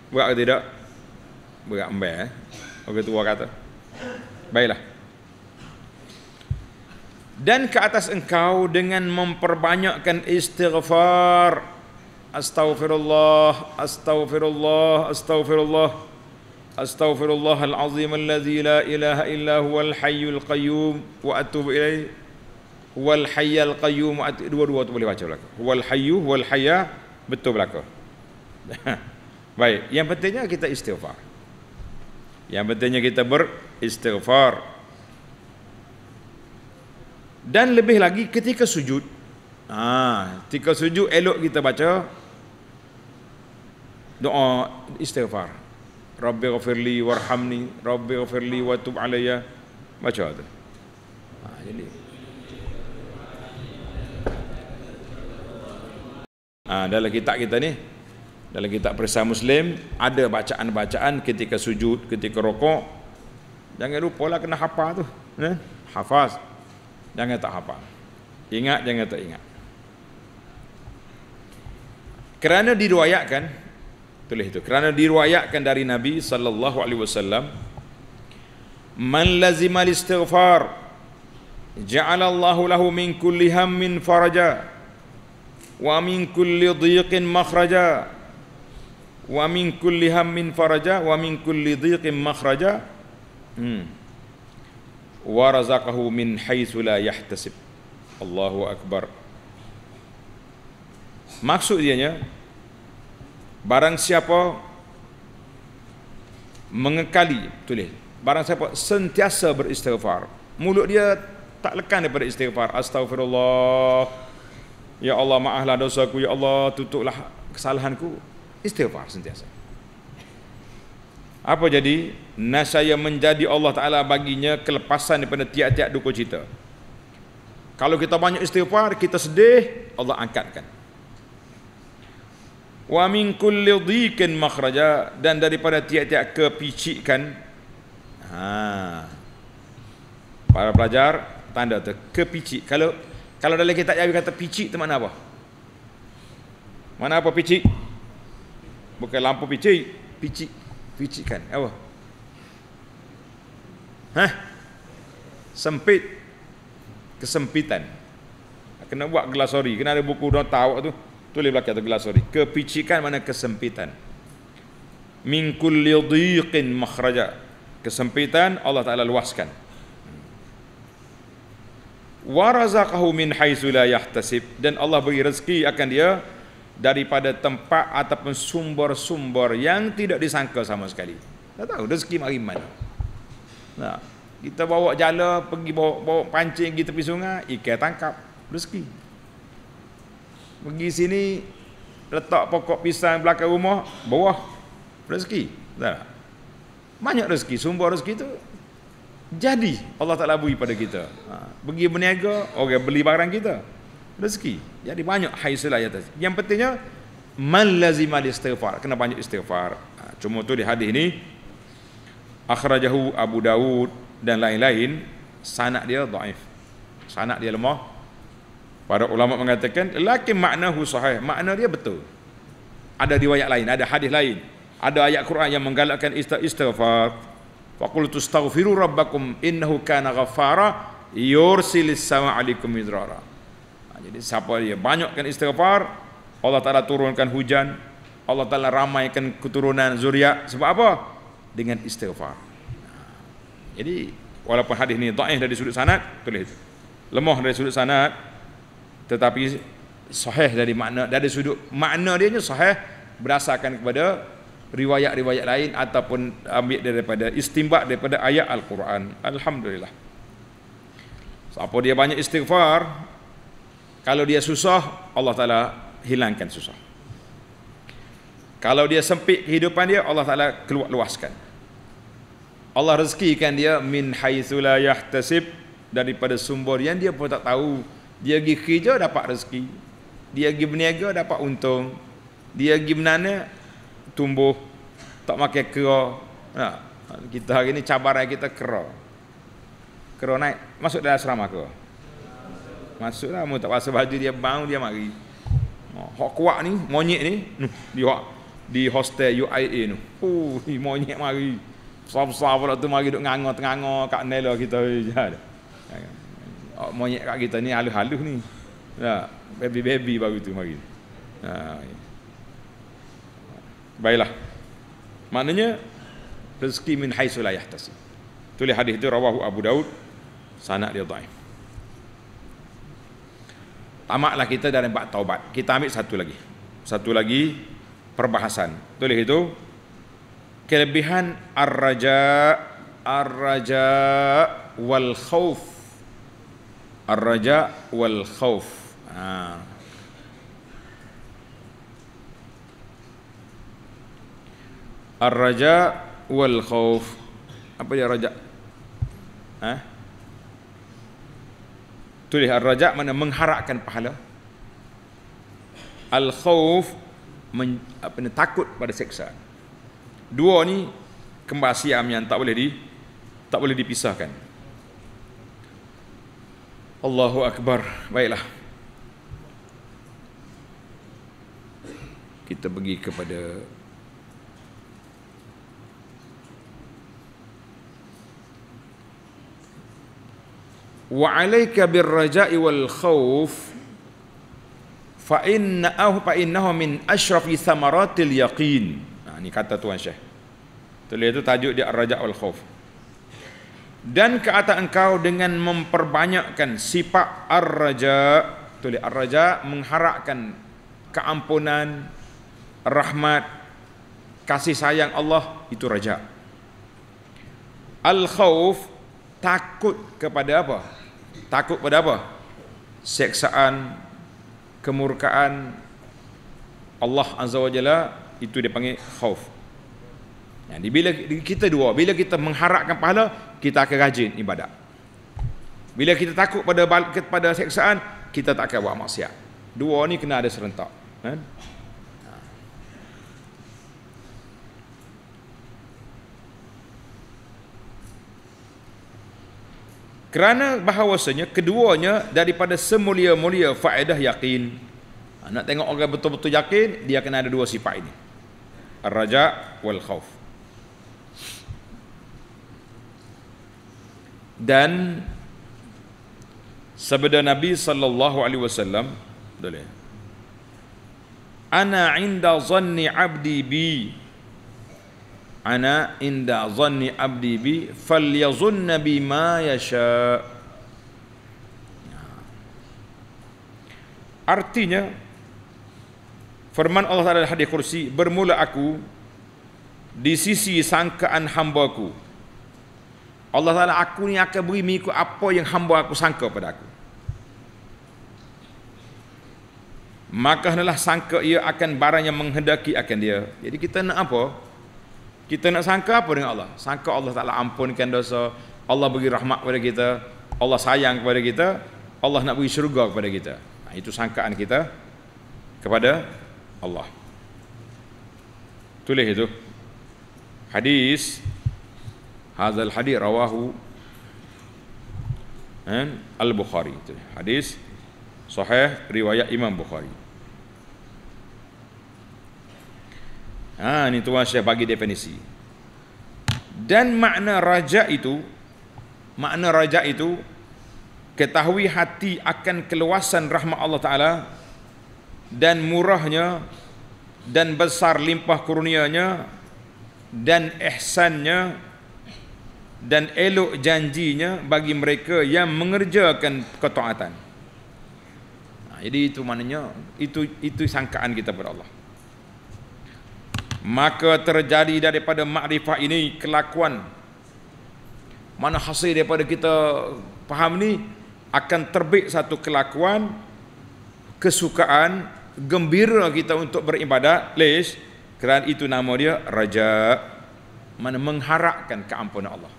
Berat ke tidak? Berat ambil eh Orang tua kata Baiklah. Dan ke atas engkau dengan memperbanyakkan istighfar. Astaghfirullah, astaghfirullah, astaghfirullah. astaghfirullah أستغفر الله العظيم الذي لا إله إلا هو الحي القيوم وأتوب إليه هو الحي القيوم dua إليه وأتوب إليه wal الحي wal الحي betul لك. [LAUGHS] baik yang pentingnya kita istighfar yang pentingnya kita beristighfar. Dan lebih lagi ketika sujud. Ah, ketika sujud elok kita baca doa istighfar. Rabbi ghafirli warhamni, Rabbi ghafirli wa tub alayya. Baca itu. Ah, ha, jadi Ah, dalam kitab kita ni dalam kitab perisai muslim ada bacaan-bacaan ketika sujud ketika rokok jangan lupa lah kena hafal tu eh? hafaz jangan tak hafal ingat jangan tak ingat kerana diriwayatkan tulis itu kerana diriwayatkan dari Nabi sallallahu alaihi wasallam man lazimal istighfar ja'ala Allahu lahu min kulli hammin faraja wa min kulli dhiqin makhraja wa min kulli hammin faraja wa min kulli dhiqin makhraja hmm. wa razaqahu min haitsu la yahtasib Allahu akbar Maksud dia barang siapa mengekali tulis eh? barang siapa sentiasa beristighfar mulut dia tak lekan daripada istighfar astagfirullah ya Allah maaflah dosaku ya Allah tutuplah kesalahanku istighfar sentiasa. Apa jadi? Nasaya menjadi Allah Ta'ala baginya kelepasan daripada tiap-tiap duka cita. Kalau kita banyak istighfar, kita sedih, Allah angkatkan. Wa min kulli dhikin makhraja dan daripada tiap-tiap kepicikan. Ha. Para pelajar tanda tu kepicik. Kalau kalau dalam kitab Jawi kata picik tu makna apa? Mana apa picik? Bukan lampu picik Picik Picikkan Apa Hah Sempit Kesempitan Kena buat glasori Kena ada buku orang tahu tu Tulis belakang tu glasori Kepicikan mana kesempitan Min kulli dhiqin makhraja Kesempitan Allah Ta'ala luaskan Warazakahu min haisu tasib Dan Allah beri rezeki akan dia daripada tempat ataupun sumber-sumber yang tidak disangka sama sekali. Tak tahu rezeki mak mana. Nah, kita bawa jala pergi bawa, bawa pancing pergi tepi sungai, ikan tangkap, rezeki. Pergi sini letak pokok pisang belakang rumah, bawah rezeki. Nah. Banyak rezeki, sumber rezeki itu jadi Allah Taala beri pada kita. Ha, pergi berniaga, orang okay, beli barang kita rezeki. Jadi banyak haisul ayat lah Yang pentingnya man lazima istighfar. Kena banyak istighfar. Ha, cuma tu di hadis ni akhrajahu Abu Dawud dan lain-lain sanad dia dhaif. Sanad dia lemah. Para ulama mengatakan lakin maknahu sahih. Makna dia betul. Ada riwayat lain, ada hadis lain. Ada ayat Quran yang menggalakkan istighfar. Faqultu astaghfiru rabbakum innahu kana ghaffara yursilis sama'alikum idrarah. Jadi siapa dia banyakkan istighfar, Allah Taala turunkan hujan, Allah Taala ramaikan keturunan zuriat sebab apa? Dengan istighfar. Jadi walaupun hadis ini dhaif dari sudut sanad, tulis itu. Lemah dari sudut sanad tetapi sahih dari makna dari sudut makna dia ni sahih berdasarkan kepada riwayat-riwayat lain ataupun ambil daripada istimbak daripada ayat Al-Quran. Alhamdulillah. Siapa dia banyak istighfar, kalau dia susah, Allah Ta'ala hilangkan susah. Kalau dia sempit kehidupan dia, Allah Ta'ala keluar luaskan. Allah rezekikan dia min haithula yahtasib daripada sumber yang dia pun tak tahu. Dia pergi kerja dapat rezeki. Dia pergi berniaga dapat untung. Dia pergi menana tumbuh tak makan kera. Nah, ha, kita hari ini cabaran kita kera. Kera naik masuk dalam asrama kera. Masuklah mu tak pasal baju dia bau dia mari. Oh, hok kuat ni, monyet ni, nu, di hok di hostel UIA ni. Uh, monyet mari. Sab-sab pula tu mari duk nganga tenganga kat nela kita jahat. Monyet kat kita ni halus-halus ni. Ya, baby-baby baru tu mari. Ha. Ya. Baiklah. Maknanya rezeki min haitsu la yahtasib. Tulis hadis itu rawahu Abu Daud sanad dia dhaif tamaklah kita dalam bab taubat. Kita ambil satu lagi. Satu lagi perbahasan. Tulis itu kelebihan ar-raja ar-raja wal khauf ar-raja wal khauf ha. ar-raja wal khauf apa dia raja ha? tulis ar-raja mana mengharapkan pahala al khawf men, takut pada seksa dua ni kembar siam yang tak boleh di tak boleh dipisahkan Allahu akbar baiklah kita pergi kepada wa alayka bir raja'i wal khauf fa inna ah fa innahu min asyrafi samaratil yaqin nah ha, ni kata tuan syekh tulis itu tajuk dia raja' wal khauf dan ke atas engkau dengan memperbanyakkan sifat ar-raja tulis ar-raja mengharapkan keampunan rahmat kasih sayang Allah itu raja al-khauf takut kepada apa takut pada apa? Seksaan, kemurkaan Allah Azza wa Jalla itu dia panggil khauf. Jadi bila kita dua, bila kita mengharapkan pahala, kita akan rajin ibadat. Bila kita takut pada pada seksaan, kita tak akan buat maksiat. Dua ni kena ada serentak. Kan? kerana bahawasanya keduanya daripada semulia-mulia faedah yakin ha, nak tengok orang betul-betul yakin dia kena ada dua sifat ini ar-raja wal khauf dan sabda Nabi sallallahu alaihi wasallam boleh ana inda zanni abdi bi ana inda zanni abdi bi fal Bi ma yasha ya. artinya firman Allah Taala hadis kursi bermula aku di sisi sangkaan hamba-ku Allah Taala aku ni akan beri mengikut apa yang hamba aku sangka pada aku maka hendaklah sangka ia akan barang yang menghendaki akan dia jadi kita nak apa kita nak sangka apa dengan Allah? Sangka Allah Ta'ala ampunkan dosa. Allah bagi rahmat kepada kita. Allah sayang kepada kita. Allah nak beri syurga kepada kita. Nah, ha, itu sangkaan kita kepada Allah. Tulis itu. Hadis. Hazal hadis rawahu. Eh, Al-Bukhari. Hadis. Sahih riwayat Imam Bukhari. Ha, ini tuan saya bagi definisi. Dan makna raja itu, makna raja itu, ketahui hati akan keluasan rahmat Allah Ta'ala, dan murahnya, dan besar limpah kurnianya, dan ihsannya, dan elok janjinya bagi mereka yang mengerjakan ketaatan. Ha, jadi itu maknanya itu itu sangkaan kita kepada Allah maka terjadi daripada makrifat ini kelakuan mana hasil daripada kita faham ni akan terbit satu kelakuan kesukaan gembira kita untuk beribadat leis kerana itu nama dia raja mana mengharapkan keampunan Allah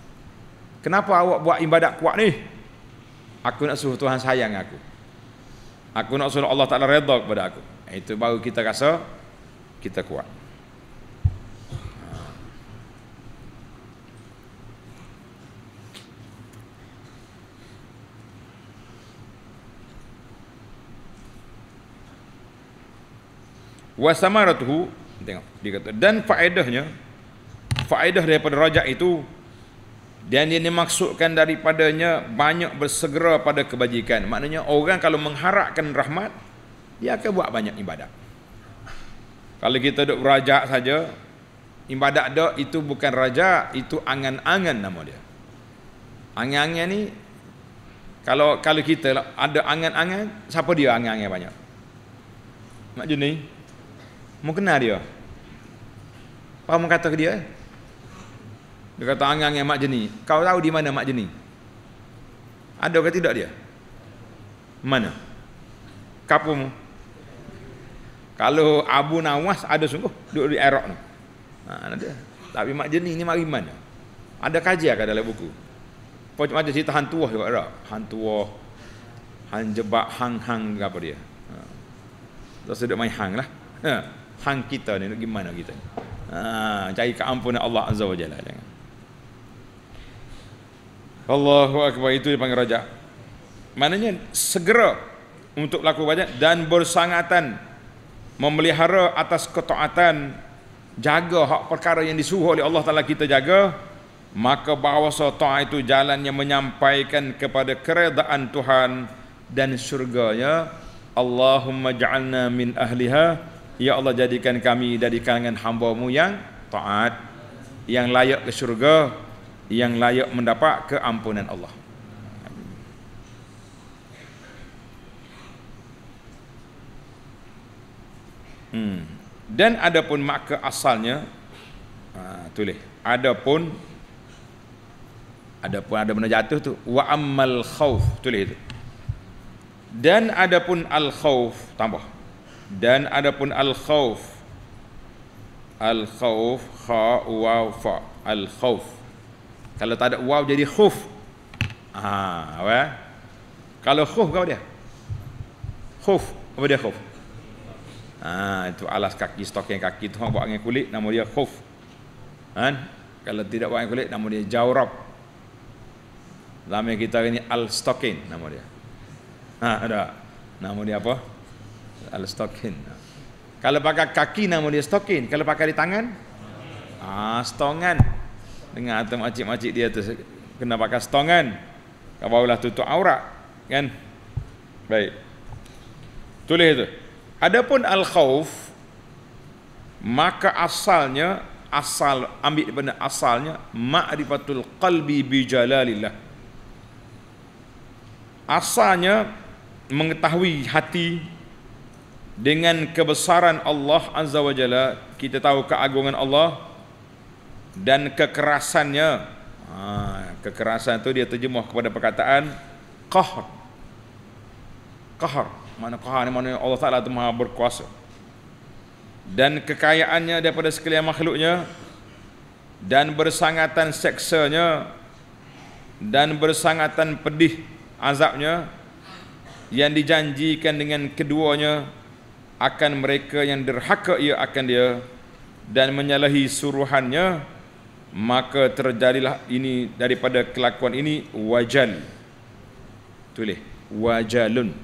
kenapa awak buat ibadat kuat ni aku nak suruh Tuhan sayang aku aku nak suruh Allah Ta'ala redha kepada aku itu baru kita rasa kita kuat wasamaratuhu tengok dia kata dan faedahnya faedah daripada rajak itu dan dia dimaksudkan daripadanya banyak bersegera pada kebajikan maknanya orang kalau mengharapkan rahmat dia akan buat banyak ibadat kalau kita duduk rajak saja ibadat dak itu bukan rajak itu angan-angan nama dia angan-angan ni kalau kalau kita ada angan-angan siapa dia angan-angan banyak macam ni Mau kenal dia. Apa mau kata ke dia? Eh? Dia kata angang mak jeni. Kau tahu di mana mak jeni? Ada ke tidak dia? Mana? Kapumu? Kalau Abu Nawas ada sungguh duduk di Iraq ni. Ha, ada. Tapi mak jeni ni mari mana? Ada kaji ke dalam buku? Macam ada cerita hantu wah juga ada. Hantu wah. Hanjebak hang-hang apa dia. Ha. Terus duduk main hang lah. Ha hang kita ni nak gimana kita ni. Ha, cari keampunan Allah Azza Wajalla. Jalla jangan. Allahu akbar itu dipanggil raja. Maknanya segera untuk laku banyak dan bersangatan memelihara atas ketaatan jaga hak perkara yang disuruh oleh Allah Taala kita jaga maka bahawa ta'at itu jalan yang menyampaikan kepada keredaan Tuhan dan syurganya Allahumma ja'alna min ahliha Ya Allah jadikan kami dari kalangan hamba-Mu yang taat yang layak ke syurga yang layak mendapat keampunan Allah. Hmm. Dan adapun maka asalnya ha, tulis adapun adapun ada benda jatuh tu wa ammal khauf tulis itu. Dan adapun al khauf tambah dan adapun al khauf al khauf kha waw fa al khauf kalau tak ada waw jadi khuf ha apa kalau khuf apa dia khuf apa dia khuf ha itu alas kaki stoking kaki tu buat angin kulit nama dia khuf ha kalau tidak buat angin kulit nama dia jawrab Lama kita ini al stocking nama dia ha ada nama dia apa al kalau pakai kaki nama dia stokin kalau pakai di tangan ah stongan dengar atau macik-macik dia tu kena pakai stongan kau barulah tutup aurat kan baik tulis itu adapun al khauf maka asalnya asal ambil benda asalnya ma'rifatul qalbi bi jalalillah asalnya mengetahui hati dengan kebesaran Allah Azza wa Jalla kita tahu keagungan Allah dan kekerasannya ha, kekerasan itu dia terjemah kepada perkataan qahr qahr mana qahr ni mana Allah Taala itu maha berkuasa dan kekayaannya daripada sekalian makhluknya dan bersangatan seksanya dan bersangatan pedih azabnya yang dijanjikan dengan keduanya akan mereka yang derhaka ia akan dia dan menyalahi suruhannya maka terjadilah ini daripada kelakuan ini wajal tulis wajalun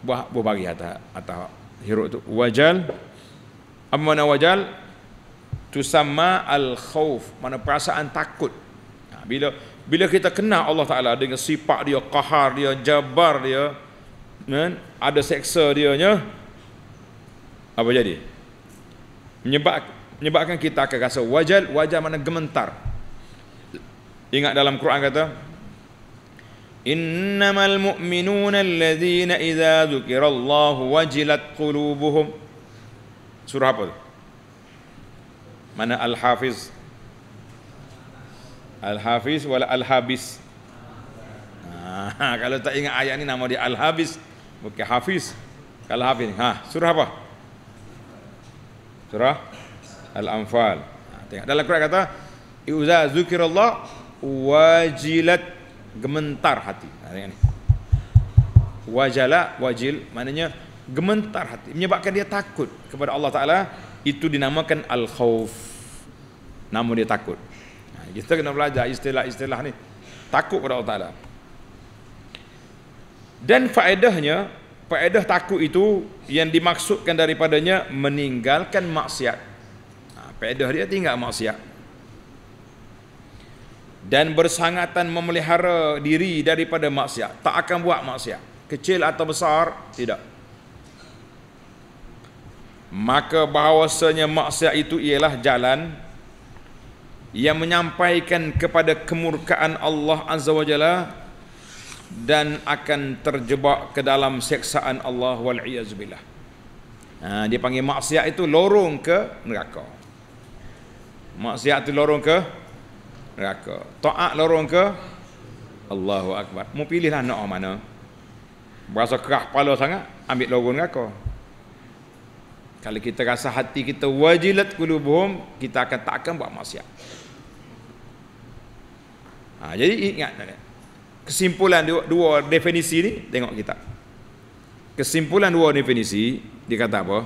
buah buah bagi atas atas hero tu wajal apa makna wajal tu sama al khauf mana perasaan takut ha, bila bila kita kenal Allah Taala dengan sifat dia qahar dia jabar dia kan? ada seksa dianya apa jadi menyebab menyebabkan kita akan rasa wajal wajah mana gemetar ingat dalam Quran kata innamal mu'minuna alladhina idza dzukirallahu wajilat qulubuhum surah apa tu? mana al-hafiz al-hafiz wala al-habis ha, [LAUGHS] kalau tak ingat ayat ni nama dia al-habis Okey, Hafiz. Kalau Hafiz, ha, surah apa? Surah Al-Anfal. Ha, tengok dalam Quran kata, "Iza zukirallah wajilat gementar hati." Ha, tengok ni. Wajala wajil maknanya gementar hati, menyebabkan dia takut kepada Allah Taala, itu dinamakan al-khauf. Namun dia takut. Ha, kita kena belajar istilah-istilah ni. Takut kepada Allah Taala. Dan faedahnya, faedah takut itu yang dimaksudkan daripadanya meninggalkan maksiat. Ha, faedah dia tinggal maksiat. Dan bersangatan memelihara diri daripada maksiat. Tak akan buat maksiat. Kecil atau besar, tidak. Maka bahawasanya maksiat itu ialah jalan yang menyampaikan kepada kemurkaan Allah Azza wa Jalla dan akan terjebak ke dalam seksaan Allah wal iazbillah. Ha, dia panggil maksiat itu lorong ke neraka. Maksiat itu lorong ke neraka. Taat lorong ke Allahu akbar. Mu pilihlah nak mana. Berasa kerah kepala sangat ambil lorong neraka. Kalau kita rasa hati kita wajilat kulubuhum, kita akan takkan buat maksiat. Ha, jadi ingat. ingat kesimpulan dua, dua definisi ni tengok kita kesimpulan dua definisi dia kata apa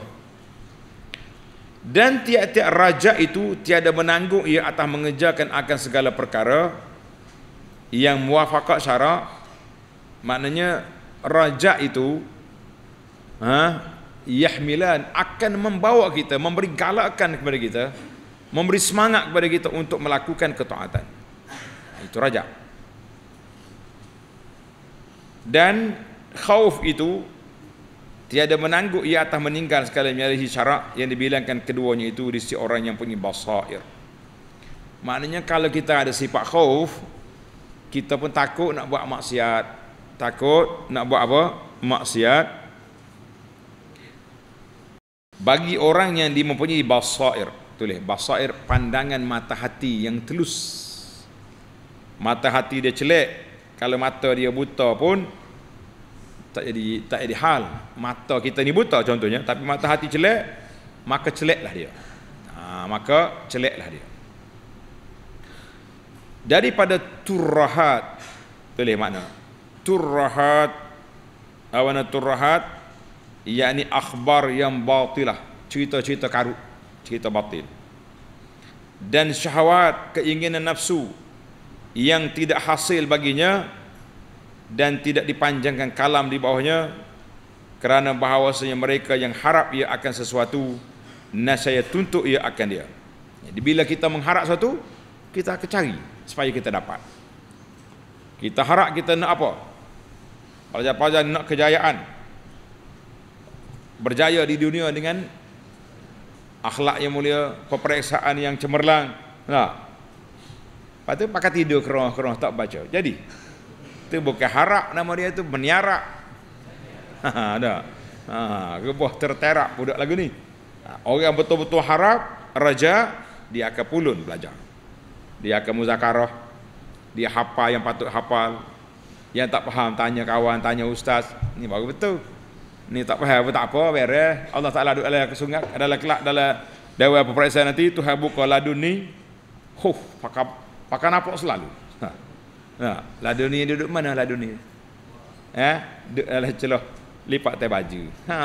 dan tiap-tiap raja itu tiada menanggung ia atas mengejarkan akan segala perkara yang muafakat syarak maknanya raja itu ha, yahmilan akan membawa kita memberi galakan kepada kita memberi semangat kepada kita untuk melakukan ketaatan ha, itu raja dan khauf itu tiada menangguk ia atas meninggal sekali menyalahi syarak yang dibilangkan keduanya itu di sisi orang yang punya basair maknanya kalau kita ada sifat khauf kita pun takut nak buat maksiat takut nak buat apa maksiat bagi orang yang dia basair tulis basair pandangan mata hati yang telus mata hati dia celek kalau mata dia buta pun tak jadi tak jadi hal mata kita ni buta contohnya tapi mata hati celak maka celaklah dia ha, maka celaklah dia daripada turahat boleh makna turahat awana turahat yakni akhbar yang batilah cerita-cerita karut cerita batil dan syahwat keinginan nafsu yang tidak hasil baginya dan tidak dipanjangkan kalam di bawahnya kerana bahawasanya mereka yang harap ia akan sesuatu nasaya tuntut ia akan dia jadi bila kita mengharap sesuatu kita akan cari supaya kita dapat kita harap kita nak apa pelajar-pelajar nak kejayaan berjaya di dunia dengan akhlak yang mulia, peperiksaan yang cemerlang. Nah, Lepas tu pakai tidur kerong-kerong tak baca. Jadi itu bukan harap nama dia tu meniarak. Ha, ha ada. Ha gebuh terterak budak lagu ni. Ha, orang betul-betul harap raja dia akan pulun belajar. Dia akan muzakarah. Dia hafal yang patut hafal. Yang tak faham tanya kawan, tanya ustaz. Ni baru betul. Ni tak faham apa tak apa, beres. Allah Taala duk ala kesungat adalah kelak dalam dewa apa nanti Tuhan buka ladun ni. Huh, pakap Pakai nampak selalu. Ha. Ha. Lah dunia duduk mana eh? Eh, lah dunia? Eh, duduk dalam celah lipat tai baju. Ha.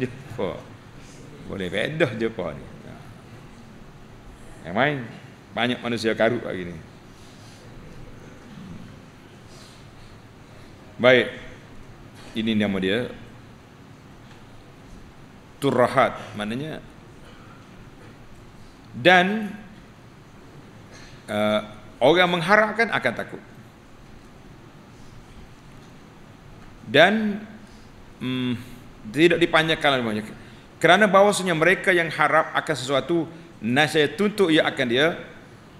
Jepo. Boleh bedah jepo ni. Ha. main banyak manusia karut lagi ni. Baik. Ini nama dia turahat maknanya dan uh, orang mengharapkan akan takut. Dan um, tidak dipanjangkan banyak Kerana bahawasanya mereka yang harap akan sesuatu nasihat tuntut ia akan dia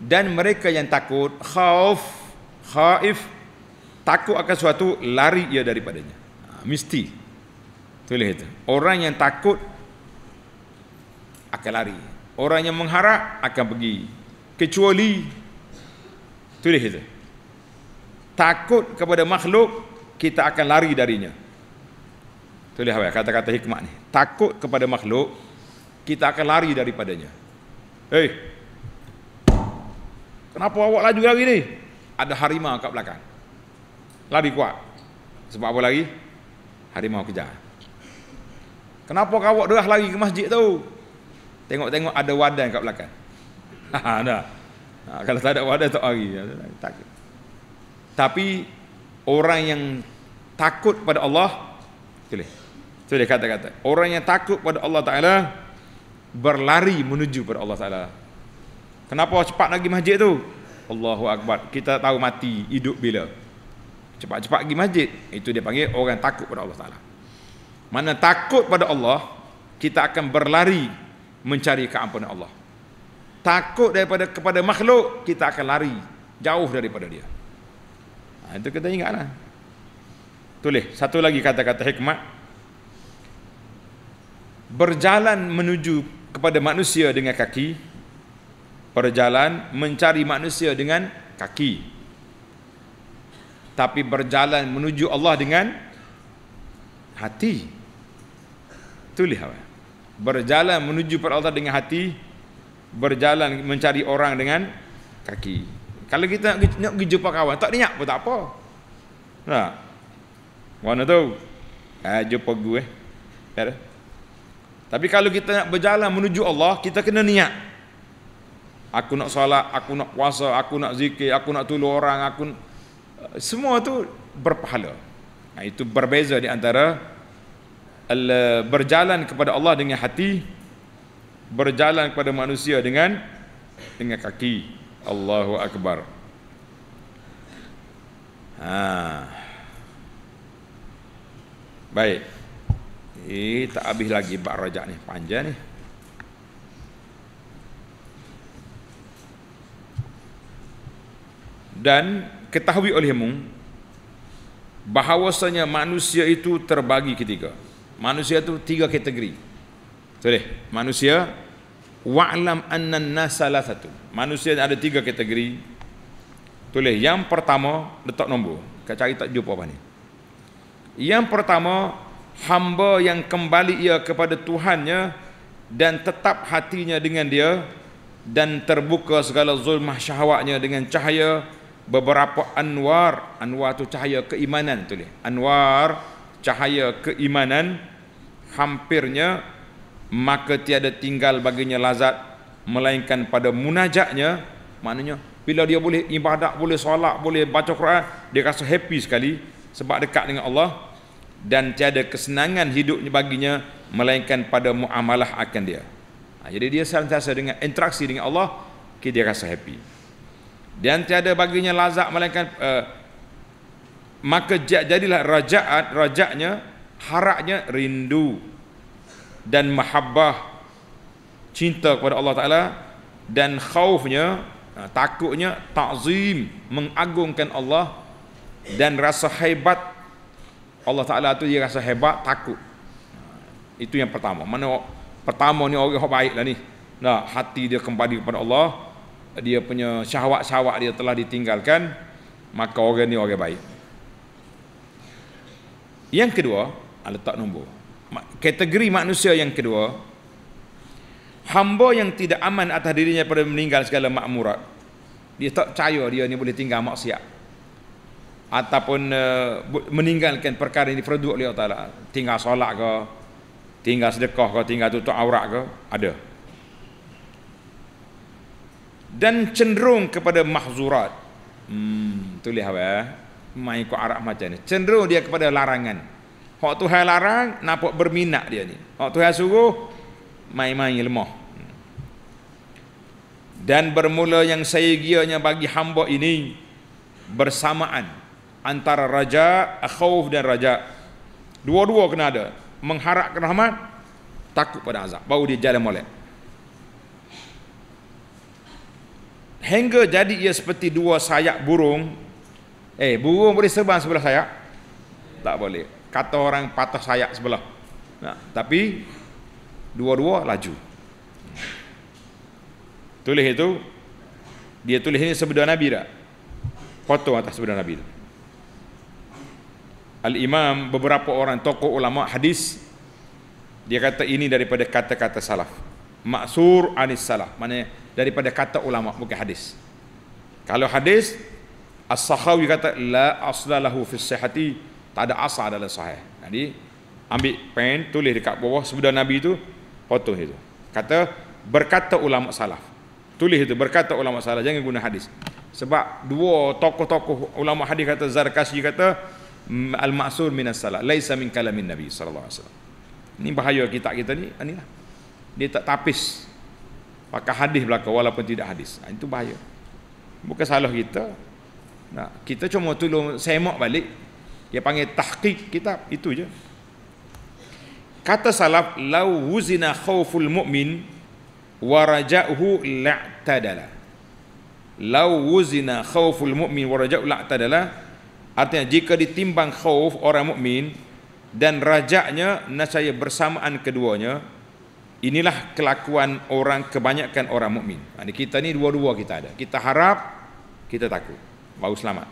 dan mereka yang takut khauf khaif takut akan sesuatu lari ia daripadanya. Ha, mesti Tulis itu. Orang yang takut akan lari. Orang yang mengharap akan pergi kecuali tu tulis itu takut kepada makhluk kita akan lari darinya tulis apa kata-kata hikmah ni takut kepada makhluk kita akan lari daripadanya hei kenapa awak laju lagi ni ada harimau kat belakang lari kuat sebab apa lari harimau kejar kenapa kawak dah lari ke masjid tu tengok-tengok ada wadan kat belakang ada. Ha, ha, ha, kalau tak ada wadah tak hari. Ha, tak. Tapi orang yang takut pada Allah boleh. Itu dia kata-kata. Orang yang takut pada Allah Taala berlari menuju pada Allah Taala. Kenapa cepat nak pergi masjid tu? Allahu Akbar. Kita tahu mati hidup bila. Cepat-cepat pergi masjid. Itu dia panggil orang yang takut pada Allah Taala. Mana takut pada Allah, kita akan berlari mencari keampunan Allah takut daripada kepada makhluk kita akan lari jauh daripada dia ha, itu kita ingatlah tulis satu lagi kata-kata hikmat berjalan menuju kepada manusia dengan kaki berjalan mencari manusia dengan kaki tapi berjalan menuju Allah dengan hati tulis apa berjalan menuju kepada Allah dengan hati berjalan mencari orang dengan kaki. Kalau kita nak nak pergi jumpa kawan, tak niat pun tak apa. Nah. Mana tu? Eh, jumpa gue. Eh. Ya. Tapi kalau kita nak berjalan menuju Allah, kita kena niat. Aku nak solat, aku nak puasa, aku nak zikir, aku nak tolong orang, aku semua tu berpahala. Nah, itu berbeza di antara eh, berjalan kepada Allah dengan hati berjalan kepada manusia dengan dengan kaki. Allahu akbar. Ha. Baik. Eh tak habis lagi bab rajak ni, panjang ni. Dan ketahui olehmu bahawasanya manusia itu terbagi ketiga. Manusia itu tiga kategori. Sorry, manusia wa'lam anna nasa la satu. Manusia ada tiga kategori. Tulis yang pertama letak nombor. Kau cari tak jumpa apa ni. Yang pertama hamba yang kembali ia kepada Tuhannya dan tetap hatinya dengan dia dan terbuka segala zulmah syahwatnya dengan cahaya beberapa anwar anwar tu cahaya keimanan tulis anwar cahaya keimanan hampirnya maka tiada tinggal baginya lazat melainkan pada munajatnya maknanya bila dia boleh ibadat boleh solat boleh baca Quran dia rasa happy sekali sebab dekat dengan Allah dan tiada kesenangan hidupnya baginya melainkan pada muamalah akan dia ha, jadi dia sentiasa dengan interaksi dengan Allah dia rasa happy dan tiada baginya lazat melainkan uh, maka jadilah rajaat rajaknya haraknya rindu dan mahabbah cinta kepada Allah Taala dan khaufnya ha, takutnya takzim mengagungkan Allah dan rasa hebat Allah Taala tu dia rasa hebat takut ha, itu yang pertama mana pertama ni orang yang baiklah ni nah hati dia kembali kepada Allah dia punya syahwat-syahwat dia telah ditinggalkan maka orang ni orang baik yang kedua ha, tak nombor kategori manusia yang kedua hamba yang tidak aman atas dirinya pada meninggal segala makmurat dia tak percaya dia ni boleh tinggal maksiat ataupun uh, meninggalkan perkara ini fardu oleh Allah Taala tinggal solat ke tinggal sedekah ke tinggal tutup aurat ke ada dan cenderung kepada mahzurat hmm tulis apa ya eh? main ikut arak macam ni cenderung dia kepada larangan Hak Tuhan larang, nampak berminat dia ni. Hak Tuhan suruh, main-main lemah. Dan bermula yang saya gianya bagi hamba ini, bersamaan antara raja, khauf dan raja. Dua-dua kena ada. Mengharapkan rahmat, takut pada azab. Baru dia jalan molek. Hingga jadi ia seperti dua sayap burung. Eh, burung boleh sebang sebelah sayap? Tak boleh kata orang patah sayap sebelah. Nah, tapi dua-dua laju. Tulis itu dia tulis ini sebeda Nabi dah. Foto atas sebeda Nabi. Dah. Al-Imam beberapa orang tokoh ulama hadis dia kata ini daripada kata-kata salaf. Maksur anis salaf. Maknanya daripada kata ulama bukan hadis. Kalau hadis As-Sahawi kata la asla lahu fi sihhati tak ada asal dalam sahih. Jadi ambil pen tulis dekat bawah sebudah nabi itu potong itu. Kata berkata ulama salaf. Tulis itu berkata ulama salaf jangan guna hadis. Sebab dua tokoh-tokoh ulama hadis kata Zarkasi kata al-ma'sur min as-salaf laisa min kalamin nabi sallallahu alaihi wasallam. Ini bahaya kita kita ni anilah. Ah, Dia tak tapis pakai hadis belaka walaupun tidak hadis. Ah, itu bahaya. Bukan salah kita. Nah, kita cuma tolong semak balik dia panggil tahqiq kitab itu je. Kata salaf lau wuzina khauful mu'min wa raja'uhu la'tadala. Lau wuzina khauful mu'min wa raja'uhu la'tadala artinya jika ditimbang khauf orang mukmin dan rajaknya nasaya bersamaan keduanya inilah kelakuan orang kebanyakan orang mukmin. Ini kita ni dua-dua kita ada. Kita harap kita takut. Baru selamat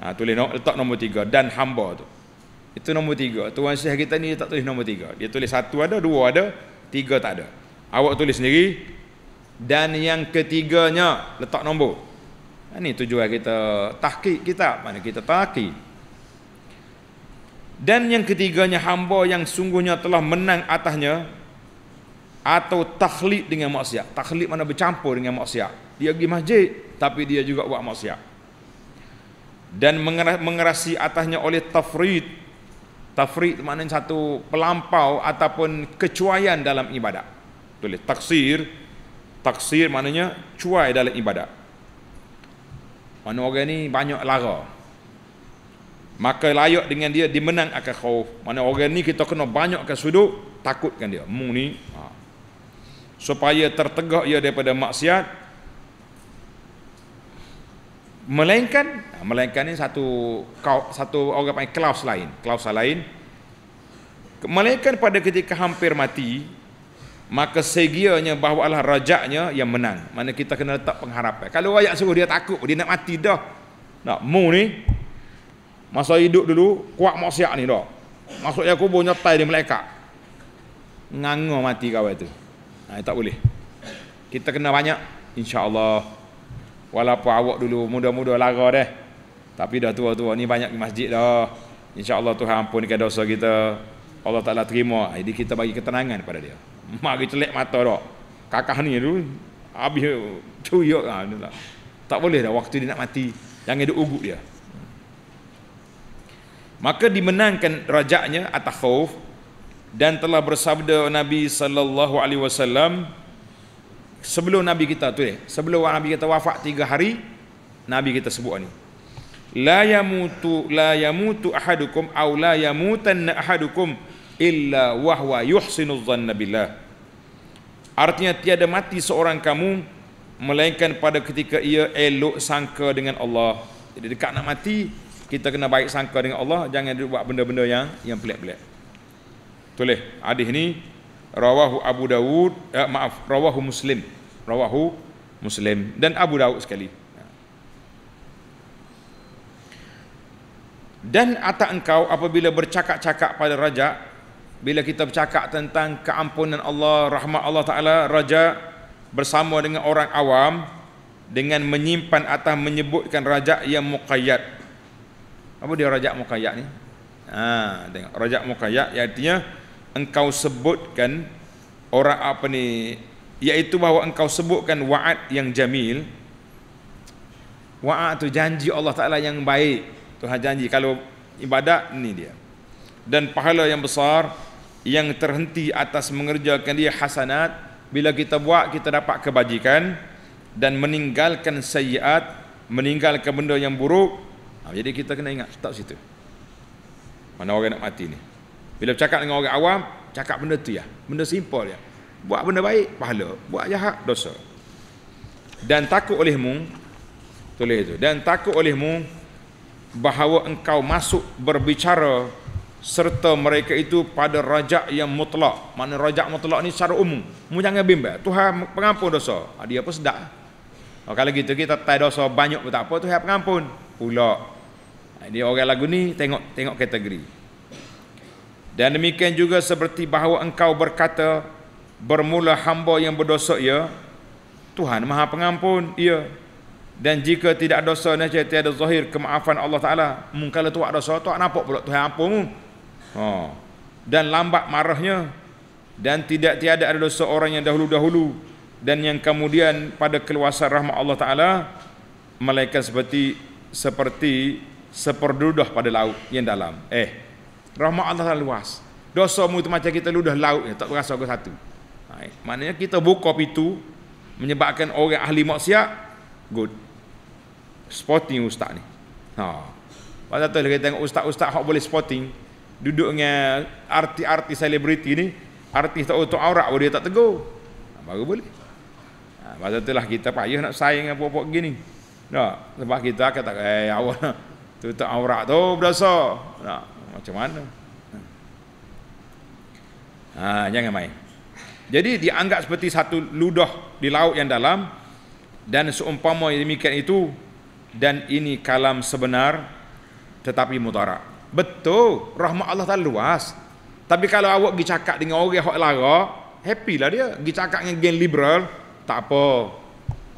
ha, tulis no, letak nombor tiga dan hamba tu itu nombor tiga Tuan Syekh kita ni tak tulis nombor tiga dia tulis satu ada dua ada tiga tak ada awak tulis sendiri dan yang ketiganya letak nombor ini ha, tujuan kita tahqiq kita mana kita tahqiq dan yang ketiganya hamba yang sungguhnya telah menang atasnya atau takhlid dengan maksiat takhlid mana bercampur dengan maksiat dia pergi masjid tapi dia juga buat maksiat dan mengerasi atasnya oleh tafrid tafrid maknanya satu pelampau ataupun kecuaian dalam ibadat tulis taksir taksir maknanya cuai dalam ibadat mana orang ni banyak lara maka layak dengan dia dimenang akan khauf mana orang ni kita kena banyakkan sudut takutkan dia mu ni ha. supaya tertegak ia daripada maksiat melainkan ah, melainkan ini satu satu orang panggil klaus lain klaus lain melainkan pada ketika hampir mati maka segianya bahawa Allah rajaknya yang menang mana kita kena letak pengharapan kalau ayat suruh dia takut dia nak mati dah nak mu ni masa hidup dulu kuat maksiat ni dah masuk yang kubur nyotai dia melekat nganga mati kawan tu nah, tak boleh kita kena banyak insyaAllah Allah Walaupun awak dulu muda-muda lara deh. Tapi dah tua-tua ni banyak di masjid dah. InsyaAllah Tuhan ampunkan dosa kita. Allah Ta'ala terima. Jadi ah, kita bagi ketenangan kepada dia. [LAUGHS] Mari celik mata dah. Kakak ni dulu. Habis cuyuk ah, lah. Tak boleh dah waktu dia nak mati. Jangan duduk ugut dia. Maka dimenangkan rajaknya atas khauf dan telah bersabda Nabi sallallahu alaihi wasallam sebelum Nabi kita tu eh, sebelum Nabi kita wafat tiga hari Nabi kita sebut ni la yamutu la yamutu ahadukum aw la yamutan ahadukum illa wa huwa yuhsinu dhanna billah artinya tiada mati seorang kamu melainkan pada ketika ia elok sangka dengan Allah jadi dekat nak mati kita kena baik sangka dengan Allah jangan buat benda-benda yang yang pelik-pelik boleh hadis ni rawahu Abu Dawud eh, maaf rawahu Muslim rawahu Muslim dan Abu Dawud sekali dan atak engkau apabila bercakap-cakap pada raja bila kita bercakap tentang keampunan Allah rahmat Allah taala raja bersama dengan orang awam dengan menyimpan atau menyebutkan raja yang muqayyad apa dia raja muqayyad ni ha tengok raja muqayyad artinya engkau sebutkan orang apa ni iaitu bahawa engkau sebutkan waad yang jamil waad tu janji Allah Taala yang baik Tuhan janji kalau ibadat ni dia dan pahala yang besar yang terhenti atas mengerjakan dia hasanat bila kita buat kita dapat kebajikan dan meninggalkan sayiat meninggalkan benda yang buruk ha, jadi kita kena ingat tak situ mana orang nak mati ni bila bercakap dengan orang awam, cakap benda tu ya. Benda simpel ya. Buat benda baik, pahala. Buat jahat, dosa. Dan takut olehmu, tulis itu. Dan takut olehmu bahawa engkau masuk berbicara serta mereka itu pada rajak yang mutlak. Mana rajak mutlak ni secara umum. Mu jangan bimbang. Tuhan pengampun dosa. Ah, dia pun sedap. Oh, kalau gitu kita tak dosa banyak pun tak apa. Tuhan pengampun. Pula. Ah, dia orang lagu ni tengok tengok kategori. Dan demikian juga seperti bahawa engkau berkata Bermula hamba yang berdosa ya Tuhan maha pengampun ya Dan jika tidak dosa nasihat tiada zahir kemaafan Allah Ta'ala Mungkin kalau tuak dosa tuak nampak pula Tuhan ampun oh. Ha. Dan lambat marahnya Dan tidak tiada ada dosa orang yang dahulu-dahulu Dan yang kemudian pada keluasan rahmat Allah Ta'ala Malaikat seperti seperti seperdudah pada laut yang dalam. Eh, Rahmat Allah sangat luas. Dosamu itu macam kita ludah laut ya, tak berasa ke satu. Ha, maknanya kita buka pintu menyebabkan orang ahli maksiat good. spotting ustaz ni. Ha. Pada tu lagi tengok ustaz-ustaz hak boleh spotting, duduk dengan artis arti selebriti ni, artis tak tahu aurat pun dia tak tegur. Ha, baru boleh. Ha, pada tu lah kita payah nak saing dengan puak-puak gini. Tak, sebab kita kata, eh awak tu tak aurat tu berasa. Tak, macam mana ha, jangan main jadi dianggap seperti satu ludah di laut yang dalam dan seumpama demikian itu dan ini kalam sebenar tetapi mudara betul rahmat Allah tak luas tapi kalau awak pergi cakap dengan orang yang lara happy lah dia pergi cakap dengan geng liberal tak apa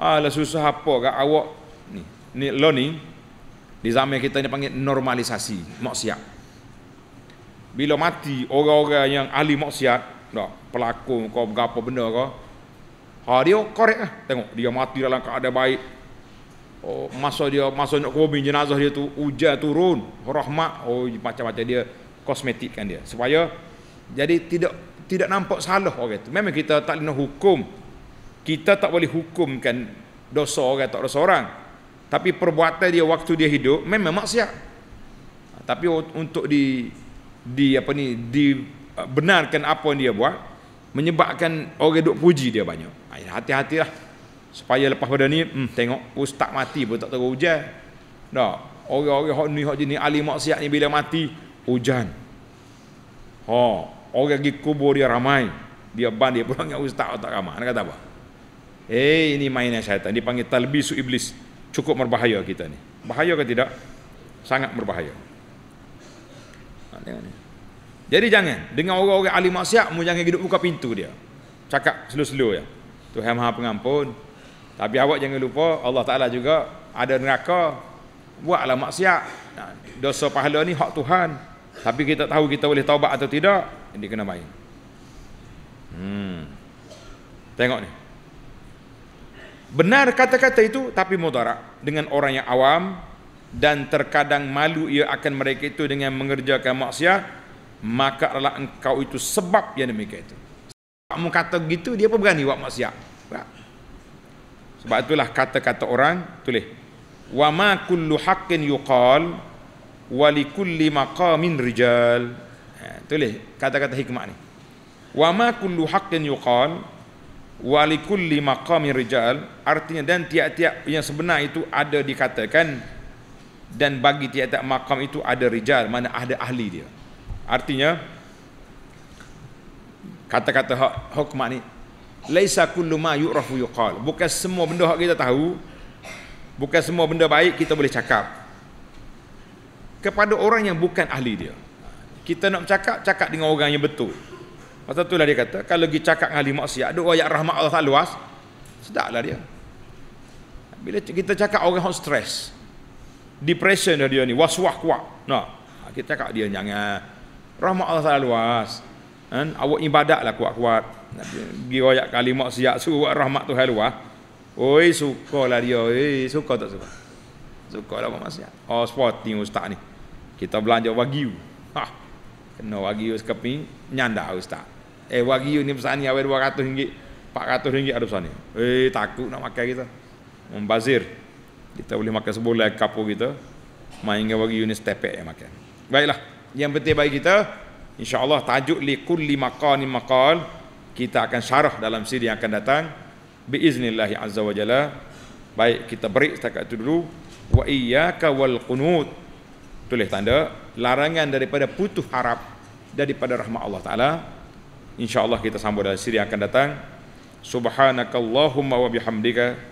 Alah susah apa kat awak ni, ni lo ni di zaman kita ni panggil normalisasi maksiat bila mati orang-orang yang ahli maksiat tak pelakon kau berapa benda kau ha dia korek lah tengok dia mati dalam keadaan baik oh masa dia masa nak kubur jenazah dia tu hujan turun rahmat oh macam-macam dia kosmetik kan dia supaya jadi tidak tidak nampak salah orang itu memang kita tak boleh hukum kita tak boleh hukumkan dosa orang tak dosa orang tapi perbuatan dia waktu dia hidup memang maksiat tapi untuk di di apa ni uh, benarkan apa yang dia buat menyebabkan orang duk puji dia banyak ah, ya, hati-hatilah supaya lepas pada ni hmm, tengok ustaz oh, mati pun tak tahu hujan dah orang-orang hok ni hok jenis ahli maksiat ni bila mati hujan ha orang pergi kubur dia ramai dia ban dia pulang dengan ustaz tak ramai nak kata apa eh ini mainan syaitan dipanggil talbisu iblis cukup berbahaya kita ni bahaya ke tidak sangat berbahaya tengok Jadi jangan dengan orang-orang ahli maksiat mu jangan hidup buka pintu dia. Cakap slow-slow ya. Tuhan Maha Pengampun. Tapi awak jangan lupa Allah Taala juga ada neraka. Buatlah maksiat. Dosa pahala ni hak Tuhan. Tapi kita tahu kita boleh taubat atau tidak, ini kena main. Hmm. Tengok ni. Benar kata-kata itu tapi mudarat dengan orang yang awam dan terkadang malu ia akan mereka itu dengan mengerjakan maksiat maka adalah engkau itu sebab yang demikian itu sebab kamu kata begitu dia pun berani buat maksiat sebab itulah kata-kata orang tulis wa ma kullu haqqin yuqal wa li kulli maqamin rijal ha, tulis kata-kata hikmah ni wa ma kullu haqqin yuqal wa li kulli maqamin rijal artinya dan tiap-tiap yang sebenar itu ada dikatakan dan bagi tiap-tiap makam itu ada rijal mana ada ahli dia artinya kata-kata hak hukmah ni laisa kullu ma yu'rafu yuqal bukan semua benda hak kita tahu bukan semua benda baik kita boleh cakap kepada orang yang bukan ahli dia kita nak cakap cakap dengan orang yang betul pasal itulah dia kata kalau pergi cakap dengan ahli maksiat ada ayat rahmat Allah tak luas sedaklah dia bila kita cakap orang hot stress depression dah dia ni waswas kuat nah ha, kita kak dia jangan rahmat Allah taala luas kan awak ibadatlah kuat-kuat pergi royak kali maksiat suruh rahmat Tuhan luas ah. oi lah dia oi suka tak suka suka lah maksiat oh sport ni ustaz ni kita belanja wagyu ha kena wagyu sekeping nyanda ustaz eh wagyu ni pesan ni awal 200 ringgit 400 ringgit ada pesan ni eh takut nak makan kita membazir kita boleh makan sebulan kapur kita. Main dengan bagi unit tepek yang makan. Baiklah. Yang penting bagi kita, insyaAllah tajuk li kulli maqani maqal, kita akan syarah dalam siri yang akan datang. Biiznillahi azza Baik, kita break setakat itu dulu. Wa iyyaka wal qunut. Tulis tanda. Larangan daripada putuh harap daripada rahmat Allah Ta'ala. InsyaAllah kita sambung dalam siri yang akan datang. Subhanakallahumma wa bihamdika.